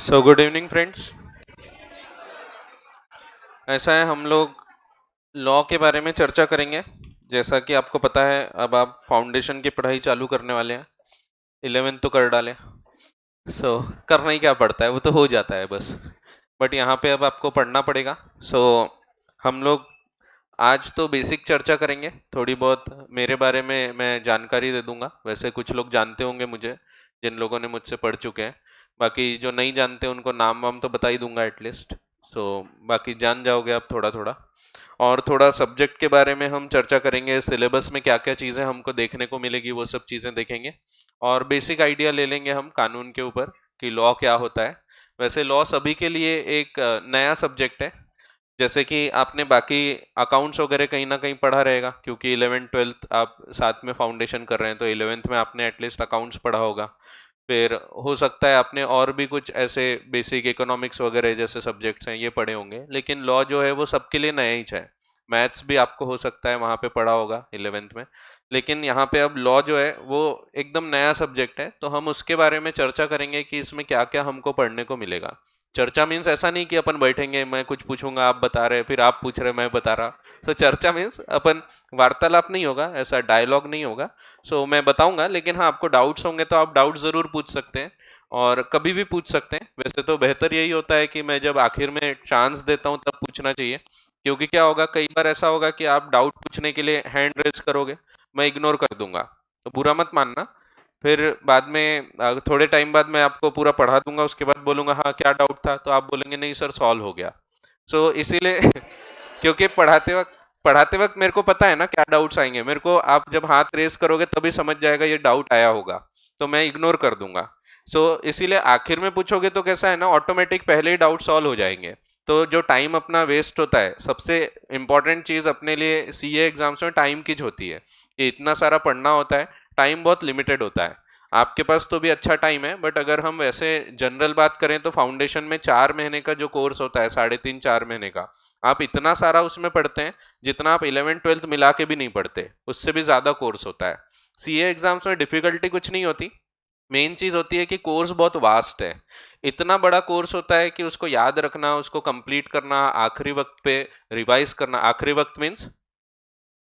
so good evening friends ऐसा है हम लोग लॉ के बारे में चर्चा करेंगे जैसा कि आपको पता है अब आप फाउंडेशन की पढ़ाई चालू करने वाले हैं इलेवेंथ तो कर डाले सो so, करना ही क्या पड़ता है वो तो हो जाता है बस बट यहाँ पे अब आपको पढ़ना पड़ेगा सो so, हम लोग आज तो बेसिक चर्चा करेंगे थोड़ी बहुत मेरे बारे में मैं जानकारी दे दूंगा वैसे कुछ लोग जानते होंगे मुझे जिन लोगों ने मुझसे पढ़ चुके हैं बाकी जो नहीं जानते उनको नाम वाम तो बता ही दूंगा एटलीस्ट सो बाकी जान जाओगे आप थोड़ा थोड़ा और थोड़ा सब्जेक्ट के बारे में हम चर्चा करेंगे सिलेबस में क्या क्या चीज़ें हमको देखने को मिलेगी वो सब चीज़ें देखेंगे और बेसिक आइडिया ले लेंगे हम कानून के ऊपर कि लॉ क्या होता है वैसे लॉ सभी के लिए एक नया सब्जेक्ट है जैसे कि आपने बाकी अकाउंट्स वगैरह कहीं ना कहीं पढ़ा रहेगा क्योंकि इलेवेंथ ट्वेल्थ आप साथ में फाउंडेशन कर रहे हैं तो इलेवेंथ में आपने एटलीस्ट अकाउंट्स पढ़ा होगा फिर हो सकता है आपने और भी कुछ ऐसे बेसिक इकोनॉमिक्स वगैरह जैसे सब्जेक्ट्स हैं ये पढ़े होंगे लेकिन लॉ जो है वो सबके लिए नया ही चाहे मैथ्स भी आपको हो सकता है वहाँ पे पढ़ा होगा इलेवेंथ में लेकिन यहाँ पे अब लॉ जो है वो एकदम नया सब्जेक्ट है तो हम उसके बारे में चर्चा करेंगे कि इसमें क्या क्या हमको पढ़ने को मिलेगा चर्चा मीन्स ऐसा नहीं कि अपन बैठेंगे मैं कुछ पूछूंगा आप बता रहे फिर आप पूछ रहे मैं बता रहा सो so, चर्चा मीन्स अपन वार्तालाप नहीं होगा ऐसा डायलॉग नहीं होगा सो so, मैं बताऊंगा लेकिन हाँ आपको डाउट्स होंगे तो आप डाउट ज़रूर पूछ सकते हैं और कभी भी पूछ सकते हैं वैसे तो बेहतर यही होता है कि मैं जब आखिर में चांस देता हूँ तब पूछना चाहिए क्योंकि क्या होगा कई बार ऐसा होगा कि आप डाउट पूछने के लिए हैंड रेज करोगे मैं इग्नोर कर दूंगा तो बुरा मत मानना फिर बाद में थोड़े टाइम बाद मैं आपको पूरा पढ़ा दूंगा उसके बाद बोलूँगा हाँ क्या डाउट था तो आप बोलेंगे नहीं सर सॉल्व हो गया सो so, इसीलिए क्योंकि पढ़ाते वक्त पढ़ाते वक्त मेरे को पता है ना क्या डाउट्स आएंगे मेरे को आप जब हाथ रेस करोगे तभी समझ जाएगा ये डाउट आया होगा तो मैं इग्नोर कर दूंगा सो so, इसीलिए आखिर में पूछोगे तो कैसा है ना ऑटोमेटिक पहले ही डाउट सॉल्व हो जाएंगे तो जो टाइम अपना वेस्ट होता है सबसे इम्पॉर्टेंट चीज़ अपने लिए सी एग्ज़ाम्स में टाइम की होती है कि इतना सारा पढ़ना होता है टाइम बहुत लिमिटेड होता है आपके पास तो भी अच्छा टाइम है बट अगर हम वैसे जनरल बात करें तो फाउंडेशन में चार महीने का जो कोर्स होता है साढ़े तीन चार महीने का आप इतना सारा उसमें पढ़ते हैं जितना आप इलेवन ट्वेल्थ मिला के भी नहीं पढ़ते उससे भी ज़्यादा कोर्स होता है सी एग्ज़ाम्स में डिफ़िकल्टी कुछ नहीं होती मेन चीज़ होती है कि कोर्स बहुत वास्ट है इतना बड़ा कोर्स होता है कि उसको याद रखना उसको कंप्लीट करना आखिरी वक्त पे रिवाइज करना आखिरी वक्त मीन्स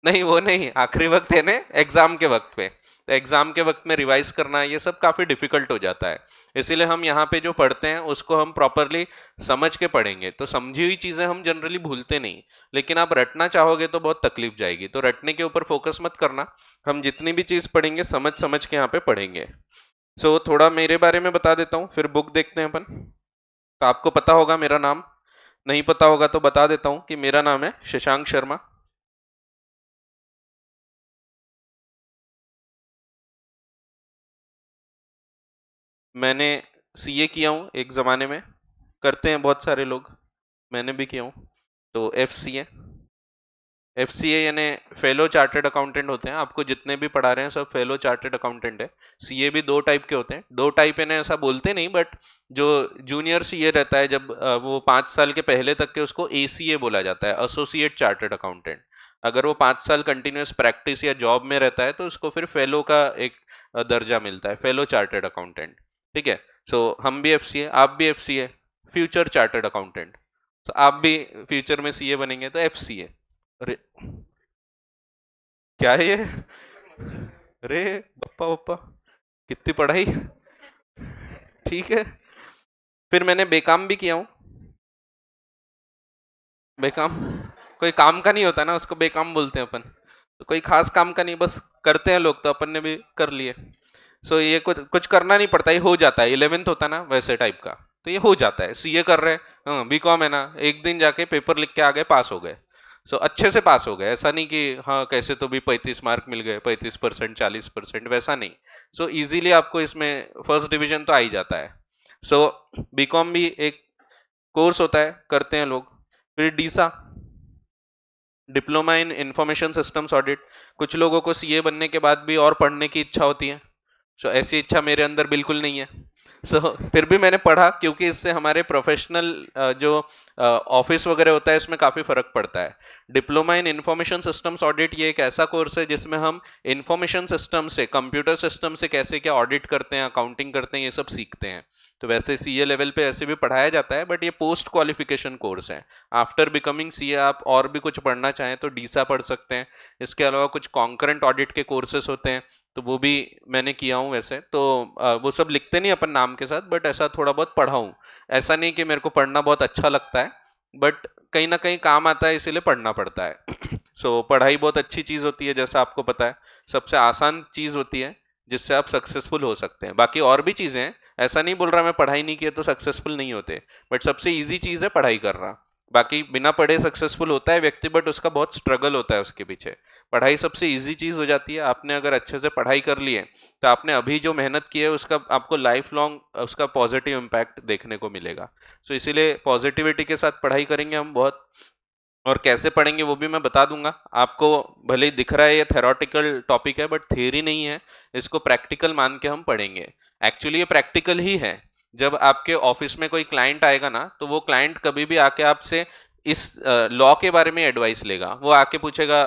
नहीं वो नहीं आखिरी वक्त है ना एग्जाम के वक्त पे तो एग्ज़ाम के वक्त में रिवाइज करना ये सब काफ़ी डिफ़िकल्ट हो जाता है इसीलिए हम यहाँ पे जो पढ़ते हैं उसको हम प्रॉपरली समझ के पढ़ेंगे तो समझी हुई चीज़ें हम जनरली भूलते नहीं लेकिन आप रटना चाहोगे तो बहुत तकलीफ जाएगी तो रटने के ऊपर फोकस मत करना हम जितनी भी चीज़ पढ़ेंगे समझ समझ के यहाँ पर पढ़ेंगे सो so, थोड़ा मेरे बारे में बता देता हूँ फिर बुक देखते हैं अपन तो आपको पता होगा मेरा नाम नहीं पता होगा तो बता देता हूँ कि मेरा नाम है शशांक शर्मा मैंने सीए किया हूँ एक ज़माने में करते हैं बहुत सारे लोग मैंने भी किया हूँ तो F C A F C ए यानी फेलो चार्टेड अकाउंटेंट होते हैं आपको जितने भी पढ़ा रहे हैं सब फेलो चार्टेड अकाउंटेंट है सी ए भी दो टाइप के होते हैं दो टाइप इन्हें ऐसा बोलते नहीं बट जो जूनियर सी ए रहता है जब वो पाँच साल के पहले तक के उसको ए सी ए बोला जाता है एसोसिएट चार्टेड अकाउंटेंट अगर वो पाँच साल कंटिन्यूस प्रैक्टिस या जॉब में रहता है तो उसको फिर फेलो का एक दर्जा मिलता है फेलो चार्टेड अकाउंटेंट ठीक है सो so, हम भी एफ सी है आप भी एफ सी है फ्यूचर चार्टर्ड अकाउंटेंट तो आप भी फ्यूचर में सीए बनेंगे तो एफ सी अरे क्या है ये अरे पप्पा पप्पा कितनी पढ़ाई ठीक है फिर मैंने बेकाम भी किया हूँ बेकाम कोई काम का नहीं होता ना उसको बेकाम बोलते हैं अपन तो कोई खास काम का नहीं बस करते हैं लोग तो अपन ने भी कर लिए सो ये कुछ कुछ करना नहीं पड़ता ये हो जाता है इलेवेंथ होता ना वैसे टाइप का तो ये हो जाता है सीए कर रहे हैं बी हाँ, कॉम है ना एक दिन जाके पेपर लिख के आ गए पास हो गए सो अच्छे से पास हो गए ऐसा नहीं कि हाँ कैसे तो भी पैंतीस मार्क मिल गए पैंतीस परसेंट चालीस परसेंट वैसा नहीं सो so, इजीली आपको इसमें फर्स्ट डिवीजन तो आ ही जाता है सो so, कॉम भी एक कोर्स होता है करते हैं लोग फिर DISA diploma in information systems audit कुछ लोगों को सीए बनने के बाद भी और पढ़ने की इच्छा होती है सो ऐसी इच्छा मेरे अंदर बिल्कुल नहीं है सो so, फिर भी मैंने पढ़ा क्योंकि इससे हमारे प्रोफेशनल जो ऑफिस वगैरह होता है इसमें काफ़ी फ़र्क पड़ता है diploma in information systems audit ये एक ऐसा कोर्स है जिसमें हम इंफॉर्मेशन सिस्टम से कंप्यूटर सिस्टम से कैसे क्या ऑडिट करते हैं अकाउंटिंग करते हैं ये सब सीखते हैं तो वैसे सी ए लेवल पे ऐसे भी पढ़ाया जाता है बट ये पोस्ट क्वालिफिकेशन कोर्स है आफ्टर बिकमिंग सी ए आप और भी कुछ पढ़ना चाहें तो डीसा पढ़ सकते हैं इसके अलावा कुछ कॉन्करेंट ऑडिट के कोर्सेस होते हैं तो वो भी मैंने किया हूँ वैसे तो वो सब लिखते नहीं अपन नाम के साथ बट ऐसा थोड़ा बहुत पढ़ा हूँ ऐसा नहीं कि मेरे को पढ़ना बहुत अच्छा लगता है बट कहीं ना कहीं काम आता है इसीलिए पढ़ना पड़ता है सो so, पढ़ाई बहुत अच्छी चीज़ होती है जैसा आपको पता है सबसे आसान चीज़ होती है जिससे आप सक्सेसफुल हो सकते हैं बाकी और भी चीज़ें हैं ऐसा नहीं बोल रहा मैं पढ़ाई नहीं किया तो सक्सेसफुल नहीं होते बट सबसे ईजी चीज़ है पढ़ाई करना बाकी बिना पढ़े सक्सेसफुल होता है व्यक्ति बट उसका बहुत स्ट्रगल होता है उसके पीछे पढ़ाई सबसे इजी चीज़ हो जाती है आपने अगर अच्छे से पढ़ाई कर ली है तो आपने अभी जो मेहनत की है उसका आपको लाइफ लॉन्ग उसका पॉजिटिव इम्पैक्ट देखने को मिलेगा सो so, इसीलिए पॉजिटिविटी के साथ पढ़ाई करेंगे हम बहुत और कैसे पढ़ेंगे वो भी मैं बता दूंगा आपको भले ही दिख रहा है ये थेरोटिकल टॉपिक है बट थियोरी नहीं है इसको प्रैक्टिकल मान के हम पढ़ेंगे एक्चुअली ये प्रैक्टिकल ही है जब आपके ऑफिस में कोई क्लाइंट आएगा ना तो वो क्लाइंट कभी भी आके आपसे इस लॉ के बारे में एडवाइस लेगा वो आके पूछेगा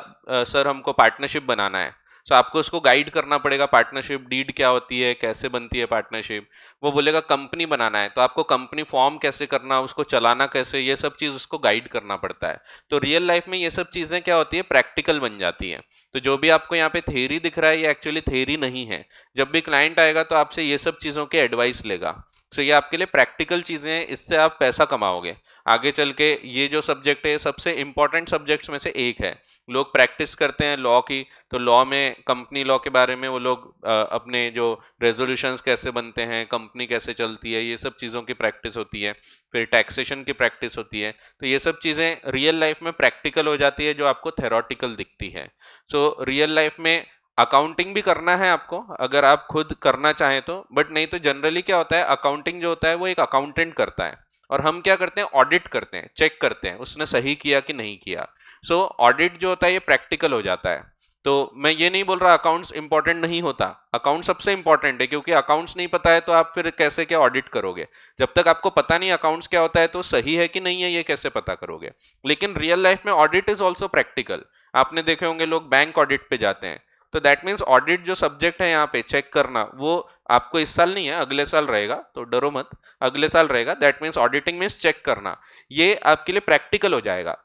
सर हमको पार्टनरशिप बनाना है सो तो so, आपको उसको गाइड करना पड़ेगा पार्टनरशिप डीड क्या होती है कैसे बनती है पार्टनरशिप वो बोलेगा कंपनी बनाना है तो आपको कंपनी फॉर्म कैसे करना उसको चलाना कैसे ये सब चीज़ उसको गाइड करना पड़ता है तो रियल लाइफ में ये सब चीज़ें क्या होती है प्रैक्टिकल बन जाती है तो जो भी आपको यहाँ पे थेरी दिख रहा है ये एक्चुअली थेरी नहीं है जब भी क्लाइंट आएगा तो आपसे ये सब चीज़ों की एडवाइस लेगा सो ये आपके लिए प्रैक्टिकल चीज़ें हैं इससे आप पैसा कमाओगे आगे चल के ये जो सब्जेक्ट है सबसे इम्पॉर्टेंट सब्जेक्ट्स में से एक है लोग प्रैक्टिस करते हैं लॉ की तो लॉ में कंपनी लॉ के बारे में वो लोग अपने जो रेजोल्यूशंस कैसे बनते हैं कंपनी कैसे चलती है ये सब चीज़ों की प्रैक्टिस होती है फिर टैक्सेशन की प्रैक्टिस होती है तो ये सब चीज़ें रियल लाइफ में प्रैक्टिकल हो जाती है जो आपको थेरोटिकल दिखती है सो रियल लाइफ में अकाउंटिंग भी करना है आपको अगर आप खुद करना चाहें तो बट नहीं तो जनरली क्या होता है अकाउंटिंग जो होता है वो एक अकाउंटेंट करता है और हम क्या करते हैं ऑडिट करते हैं चेक करते हैं उसने सही किया कि नहीं किया सो so, ऑडिट जो होता है ये प्रैक्टिकल हो जाता है तो मैं ये नहीं बोल रहा अकाउंट्स इंपॉर्टेंट नहीं होता अकाउंट सबसे इंपॉर्टेंट है क्योंकि अकाउंट्स नहीं पता है तो आप फिर कैसे क्या ऑडिट करोगे जब तक आपको पता नहीं अकाउंट्स क्या होता है तो सही है कि नहीं है ये कैसे पता करोगे लेकिन रियल लाइफ में ऑडिट इज ऑल्सो प्रैक्टिकल आपने देखे होंगे लोग बैंक ऑडिट पे जाते हैं तो दैट मीन्स ऑडिट जो सब्जेक्ट है यहाँ पे चेक करना वो आपको इस साल नहीं है अगले साल रहेगा तो डरो मत अगले साल रहेगा that means auditing means check करना ये आपके लिए प्रैक्टिकल हो जाएगा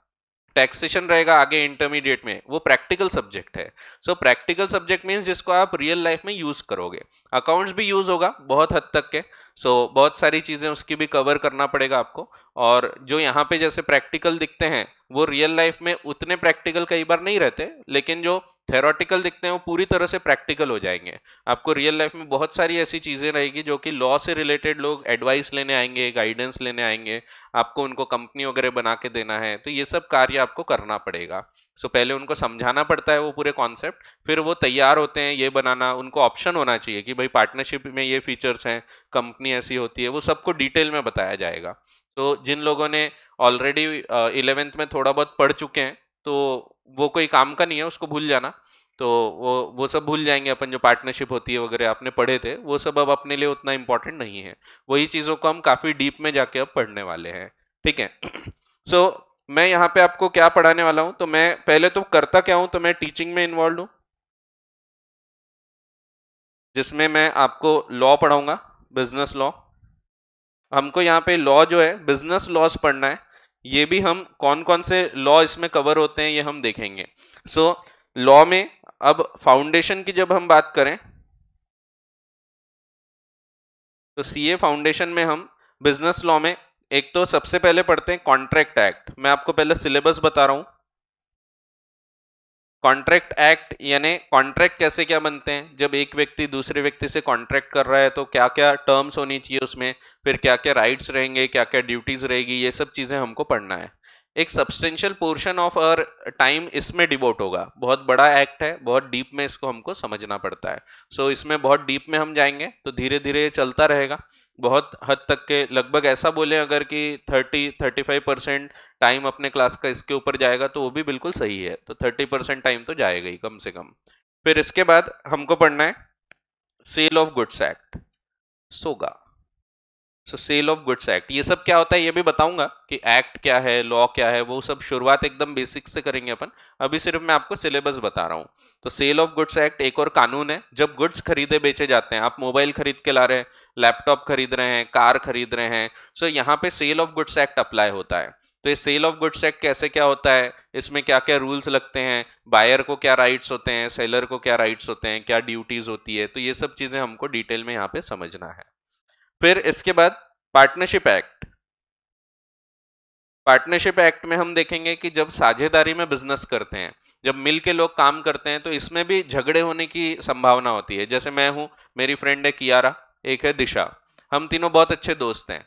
टैक्सेशन रहेगा आगे इंटरमीडिएट में वो प्रैक्टिकल सब्जेक्ट है सो प्रैक्टिकल सब्जेक्ट मीन्स जिसको आप रियल लाइफ में यूज़ करोगे अकाउंट्स भी यूज़ होगा बहुत हद तक के सो so, बहुत सारी चीज़ें उसकी भी कवर करना पड़ेगा आपको और जो यहाँ पे जैसे प्रैक्टिकल दिखते हैं वो रियल लाइफ में उतने प्रैक्टिकल कई बार नहीं रहते लेकिन जो थेरोटिकल दिखते हैं वो पूरी तरह से प्रैक्टिकल हो जाएंगे आपको रियल लाइफ में बहुत सारी ऐसी चीज़ें रहेगी जो कि लॉ से रिलेटेड लोग एडवाइस लेने आएंगे गाइडेंस लेने आएंगे आपको उनको कंपनी वगैरह बना के देना है तो ये सब कार्य आपको करना पड़ेगा सो so, पहले उनको समझाना पड़ता है वो पूरे कॉन्सेप्ट फिर वो तैयार होते हैं ये बनाना उनको ऑप्शन होना चाहिए कि भाई पार्टनरशिप में ये फीचर्स हैं कंपनी ऐसी होती है वो सबको डिटेल में बताया जाएगा तो so, जिन लोगों ने ऑलरेडी इलेवेंथ uh, में थोड़ा बहुत पढ़ चुके हैं तो वो कोई काम का नहीं है उसको भूल जाना तो वो वो सब भूल जाएंगे अपन जो पार्टनरशिप होती है वगैरह आपने पढ़े थे वो सब अब अपने लिए उतना इम्पोर्टेंट नहीं है वही चीज़ों को हम काफ़ी डीप में जाके अब पढ़ने वाले हैं ठीक है सो so, मैं यहाँ पे आपको क्या पढ़ाने वाला हूँ तो मैं पहले तो करता क्या हूँ तो मैं टीचिंग में इन्वॉल्व हूँ जिसमें मैं आपको लॉ पढ़ाऊँगा बिजनेस लॉ हमको यहाँ पे लॉ जो है बिजनेस लॉस पढ़ना है ये भी हम कौन कौन से लॉ इसमें कवर होते हैं ये हम देखेंगे सो so, लॉ में अब फाउंडेशन की जब हम बात करें तो सीए फाउंडेशन में हम बिजनेस लॉ में एक तो सबसे पहले पढ़ते हैं कॉन्ट्रैक्ट एक्ट मैं आपको पहले सिलेबस बता रहा हूं कॉन्ट्रैक्ट एक्ट यानी कॉन्ट्रैक्ट कैसे क्या बनते हैं जब एक व्यक्ति दूसरे व्यक्ति से कॉन्ट्रैक्ट कर रहा है तो क्या क्या टर्म्स होनी चाहिए उसमें फिर क्या क्या राइट्स रहेंगे क्या क्या ड्यूटीज रहेगी ये सब चीज़ें हमको पढ़ना है एक substantial portion of our time इसमें डिवोट होगा बहुत बड़ा एक्ट है बहुत डीप में इसको हमको समझना पड़ता है सो so, इसमें बहुत डीप में हम जाएंगे तो धीरे धीरे चलता रहेगा बहुत हद तक के लगभग ऐसा बोले अगर कि 30 35 परसेंट टाइम अपने क्लास का इसके ऊपर जाएगा तो वो भी बिल्कुल सही है तो 30 परसेंट टाइम तो जाएगा ही कम से कम फिर इसके बाद हमको पढ़ना है सेल ऑफ गुड्स एक्ट सोगा so sale of goods act ये सब क्या होता है ये भी बताऊंगा कि एक्ट क्या है लॉ क्या है वो सब शुरुआत एकदम बेसिक से करेंगे अपन अभी सिर्फ मैं आपको सिलेबस बता रहा हूँ तो सेल ऑफ गुड्स एक्ट एक और कानून है जब गुड्स खरीदे बेचे जाते हैं आप मोबाइल खरीद के ला रहे हैं लैपटॉप खरीद रहे हैं कार खरीद रहे हैं सो so यहाँ पे sale of goods act apply होता है तो ये सेल ऑफ गुड्स एक्ट कैसे क्या होता है इसमें क्या क्या रूल्स लगते हैं बायर को क्या राइट्स होते हैं सेलर को क्या राइट्स होते हैं क्या ड्यूटीज होती है तो ये सब चीज़ें हमको डिटेल में यहाँ पे समझना है फिर इसके बाद पार्टनरशिप एक्ट पार्टनरशिप एक्ट में हम देखेंगे कि जब साझेदारी में बिजनेस करते हैं जब मिल के लोग काम करते हैं तो इसमें भी झगड़े होने की संभावना होती है जैसे मैं हूँ मेरी फ्रेंड है कियारा एक है दिशा हम तीनों बहुत अच्छे दोस्त हैं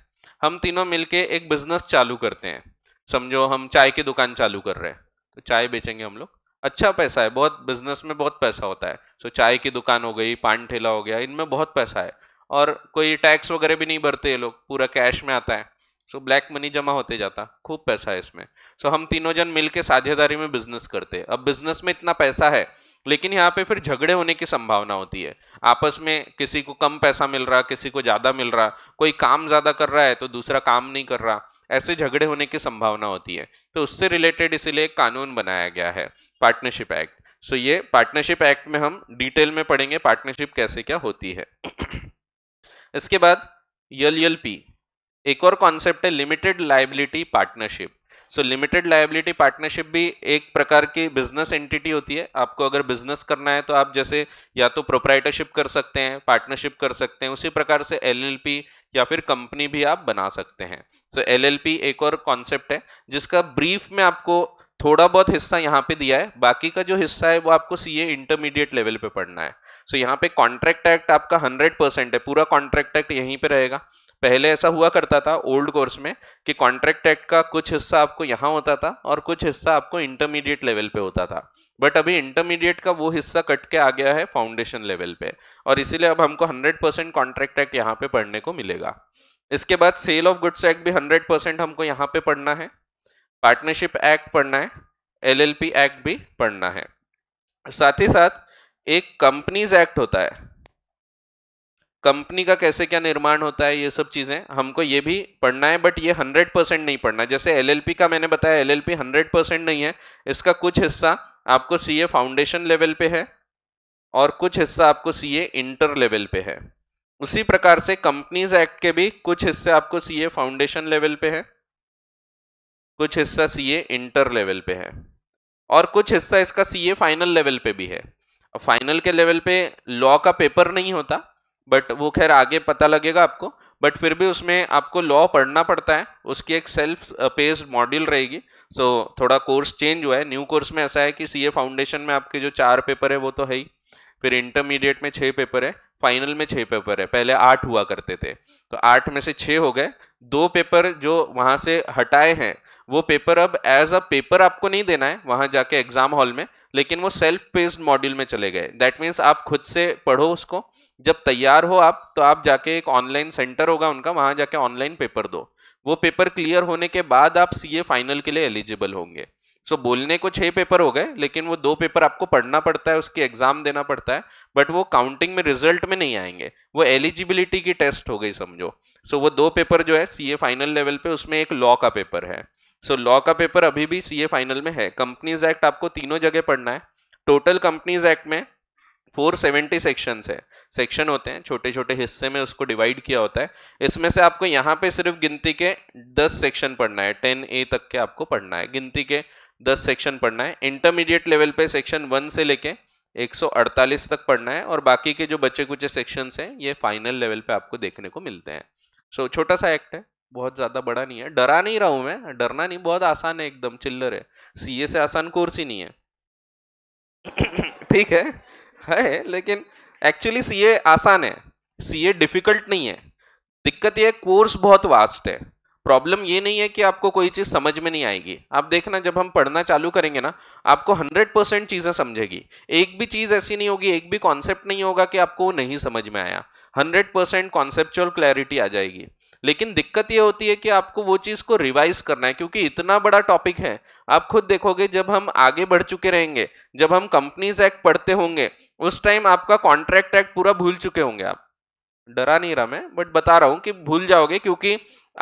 हम तीनों मिलके एक बिजनेस चालू करते हैं समझो हम चाय की दुकान चालू कर रहे हैं तो चाय बेचेंगे हम लोग अच्छा पैसा है बहुत बिजनेस में बहुत पैसा होता है सो चाय की दुकान हो गई पान ठेला हो गया इनमें बहुत पैसा है और कोई टैक्स वगैरह भी नहीं भरते ये लोग पूरा कैश में आता है सो ब्लैक मनी जमा होते जाता खूब पैसा है इसमें सो so, हम तीनों जन मिलके साझेदारी में बिजनेस करते अब बिजनेस में इतना पैसा है लेकिन यहाँ पे फिर झगड़े होने की संभावना होती है आपस में किसी को कम पैसा मिल रहा किसी को ज़्यादा मिल रहा कोई काम ज़्यादा कर रहा है तो दूसरा काम नहीं कर रहा ऐसे झगड़े होने की संभावना होती है तो उससे रिलेटेड इसीलिए कानून बनाया गया है पार्टनरशिप एक्ट सो ये पार्टनरशिप एक्ट में हम डिटेल में पढ़ेंगे पार्टनरशिप कैसे क्या होती है इसके बाद यल यल पी एक और कॉन्सेप्ट है limited liability partnership so limited liability partnership भी एक प्रकार की बिजनेस एंटिटी होती है आपको अगर बिजनेस करना है तो आप जैसे या तो प्रोप्राइटरशिप कर सकते हैं पार्टनरशिप कर सकते हैं उसी प्रकार से एलएलपी या फिर कंपनी भी आप बना सकते हैं सो so, एलएलपी एक और कॉन्सेप्ट है जिसका ब्रीफ में आपको थोड़ा बहुत हिस्सा यहाँ पे दिया है बाकी का जो हिस्सा है वो आपको सी इंटरमीडिएट लेवल पे पढ़ना है सो so, यहाँ पे कॉन्ट्रैक्ट एक्ट आपका हंड्रेड परसेंट है पूरा कॉन्ट्रैक्ट एक्ट यहीं पे रहेगा पहले ऐसा हुआ करता था ओल्ड कोर्स में कि कॉन्ट्रैक्ट एक्ट का कुछ हिस्सा आपको यहाँ होता था और कुछ हिस्सा आपको इंटरमीडिएट लेवल पे होता था बट अभी इंटरमीडिएट का वो हिस्सा कट के आ गया है फाउंडेशन लेवल पे और इसीलिए अब हमको हंड्रेड परसेंट कॉन्ट्रैक्ट एक्ट यहाँ पे पढ़ने को मिलेगा इसके बाद सेल ऑफ गुड्स एक्ट भी हंड्रेड परसेंट हमको यहाँ पे पढ़ना है पार्टनरशिप एक्ट पढ़ना है एलएलपी एक्ट भी पढ़ना है साथ ही साथ एक कंपनीज एक्ट होता है कंपनी का कैसे क्या निर्माण होता है ये सब चीज़ें हमको ये भी पढ़ना है बट ये हंड्रेड परसेंट नहीं पढ़ना है जैसे एलएलपी का मैंने बताया एलएलपी हंड्रेड परसेंट नहीं है इसका कुछ हिस्सा आपको सीए फाउंडेशन लेवल पे है और कुछ हिस्सा आपको सीए इंटर लेवल पे है उसी प्रकार से कंपनीज एक्ट के भी कुछ हिस्से आपको सी फाउंडेशन लेवल पे है कुछ हिस्सा सीए इंटर लेवल पे है और कुछ हिस्सा इसका सीए फाइनल लेवल पे भी है फाइनल के लेवल पे लॉ का पेपर नहीं होता बट वो खैर आगे पता लगेगा आपको बट फिर भी उसमें आपको लॉ पढ़ना पड़ता है उसकी एक सेल्फ पेस्ड मॉड्यूल रहेगी सो so, थोड़ा कोर्स चेंज हुआ है न्यू कोर्स में ऐसा है कि सीए फाउंडेशन में आपके जो चार पेपर है वो तो है ही फिर इंटरमीडिएट में छः पेपर है फाइनल में छः पेपर है पहले आठ हुआ करते थे तो आठ में से छः हो गए दो पेपर जो वहाँ से हटाए हैं वो पेपर अब एज अ पेपर आपको नहीं देना है वहां जाके एग्जाम हॉल में लेकिन वो सेल्फ पेस्ड मॉड्यूल में चले गए दैट मीन्स आप खुद से पढ़ो उसको जब तैयार हो आप तो आप जाके एक ऑनलाइन सेंटर होगा उनका वहां जाके ऑनलाइन पेपर दो वो पेपर क्लियर होने के बाद आप सी फाइनल के लिए एलिजिबल होंगे सो so, बोलने को छः पेपर हो गए लेकिन वो दो पेपर आपको पढ़ना पड़ता है उसकी एग्जाम देना पड़ता है बट वो काउंटिंग में रिजल्ट में नहीं आएंगे वो एलिजिबिलिटी की टेस्ट हो गई समझो सो so, वो दो पेपर जो है सीए फाइनल लेवल पे उसमें एक लॉ का पेपर है सो लॉ का पेपर अभी भी सीए फाइनल में है कंपनीज एक्ट आपको तीनों जगह पढ़ना है टोटल कंपनीज एक्ट में 470 सेक्शंस है सेक्शन होते हैं छोटे छोटे हिस्से में उसको डिवाइड किया होता है इसमें से आपको यहाँ पे सिर्फ गिनती के 10 सेक्शन पढ़ना है 10 ए तक के आपको पढ़ना है गिनती के 10 सेक्शन पढ़ना है इंटरमीडिएट लेवल पे सेक्शन 1 से लेके 148 तक पढ़ना है और बाकी के जो बचे कुचे सेक्शंस हैं ये फाइनल लेवल पे आपको देखने को मिलते हैं सो so, छोटा सा एक्ट है बहुत ज़्यादा बड़ा नहीं है डरा नहीं रहा हूँ मैं डरना नहीं बहुत आसान है एकदम चिल्लर है सीए से आसान कोर्स ही नहीं है ठीक है है लेकिन एक्चुअली सीए आसान है सीए डिफिकल्ट नहीं है दिक्कत यह कोर्स बहुत वास्ट है प्रॉब्लम ये नहीं है कि आपको कोई चीज़ समझ में नहीं आएगी आप देखना जब हम पढ़ना चालू करेंगे ना आपको 100 परसेंट चीज़ें समझेगी एक भी चीज़ ऐसी नहीं होगी एक भी कॉन्सेप्ट नहीं होगा कि आपको नहीं समझ में आया 100 परसेंट कॉन्सेप्चुअल क्लैरिटी आ जाएगी लेकिन दिक्कत ये होती है कि आपको वो चीज़ को रिवाइज करना है क्योंकि इतना बड़ा टॉपिक है आप खुद देखोगे जब हम आगे बढ़ चुके रहेंगे जब हम कंपनीज एक्ट पढ़ते होंगे उस टाइम आपका कॉन्ट्रैक्ट एक्ट पूरा भूल चुके होंगे आप डरा नहीं रहा मैं बट बता रहा हूँ कि भूल जाओगे क्योंकि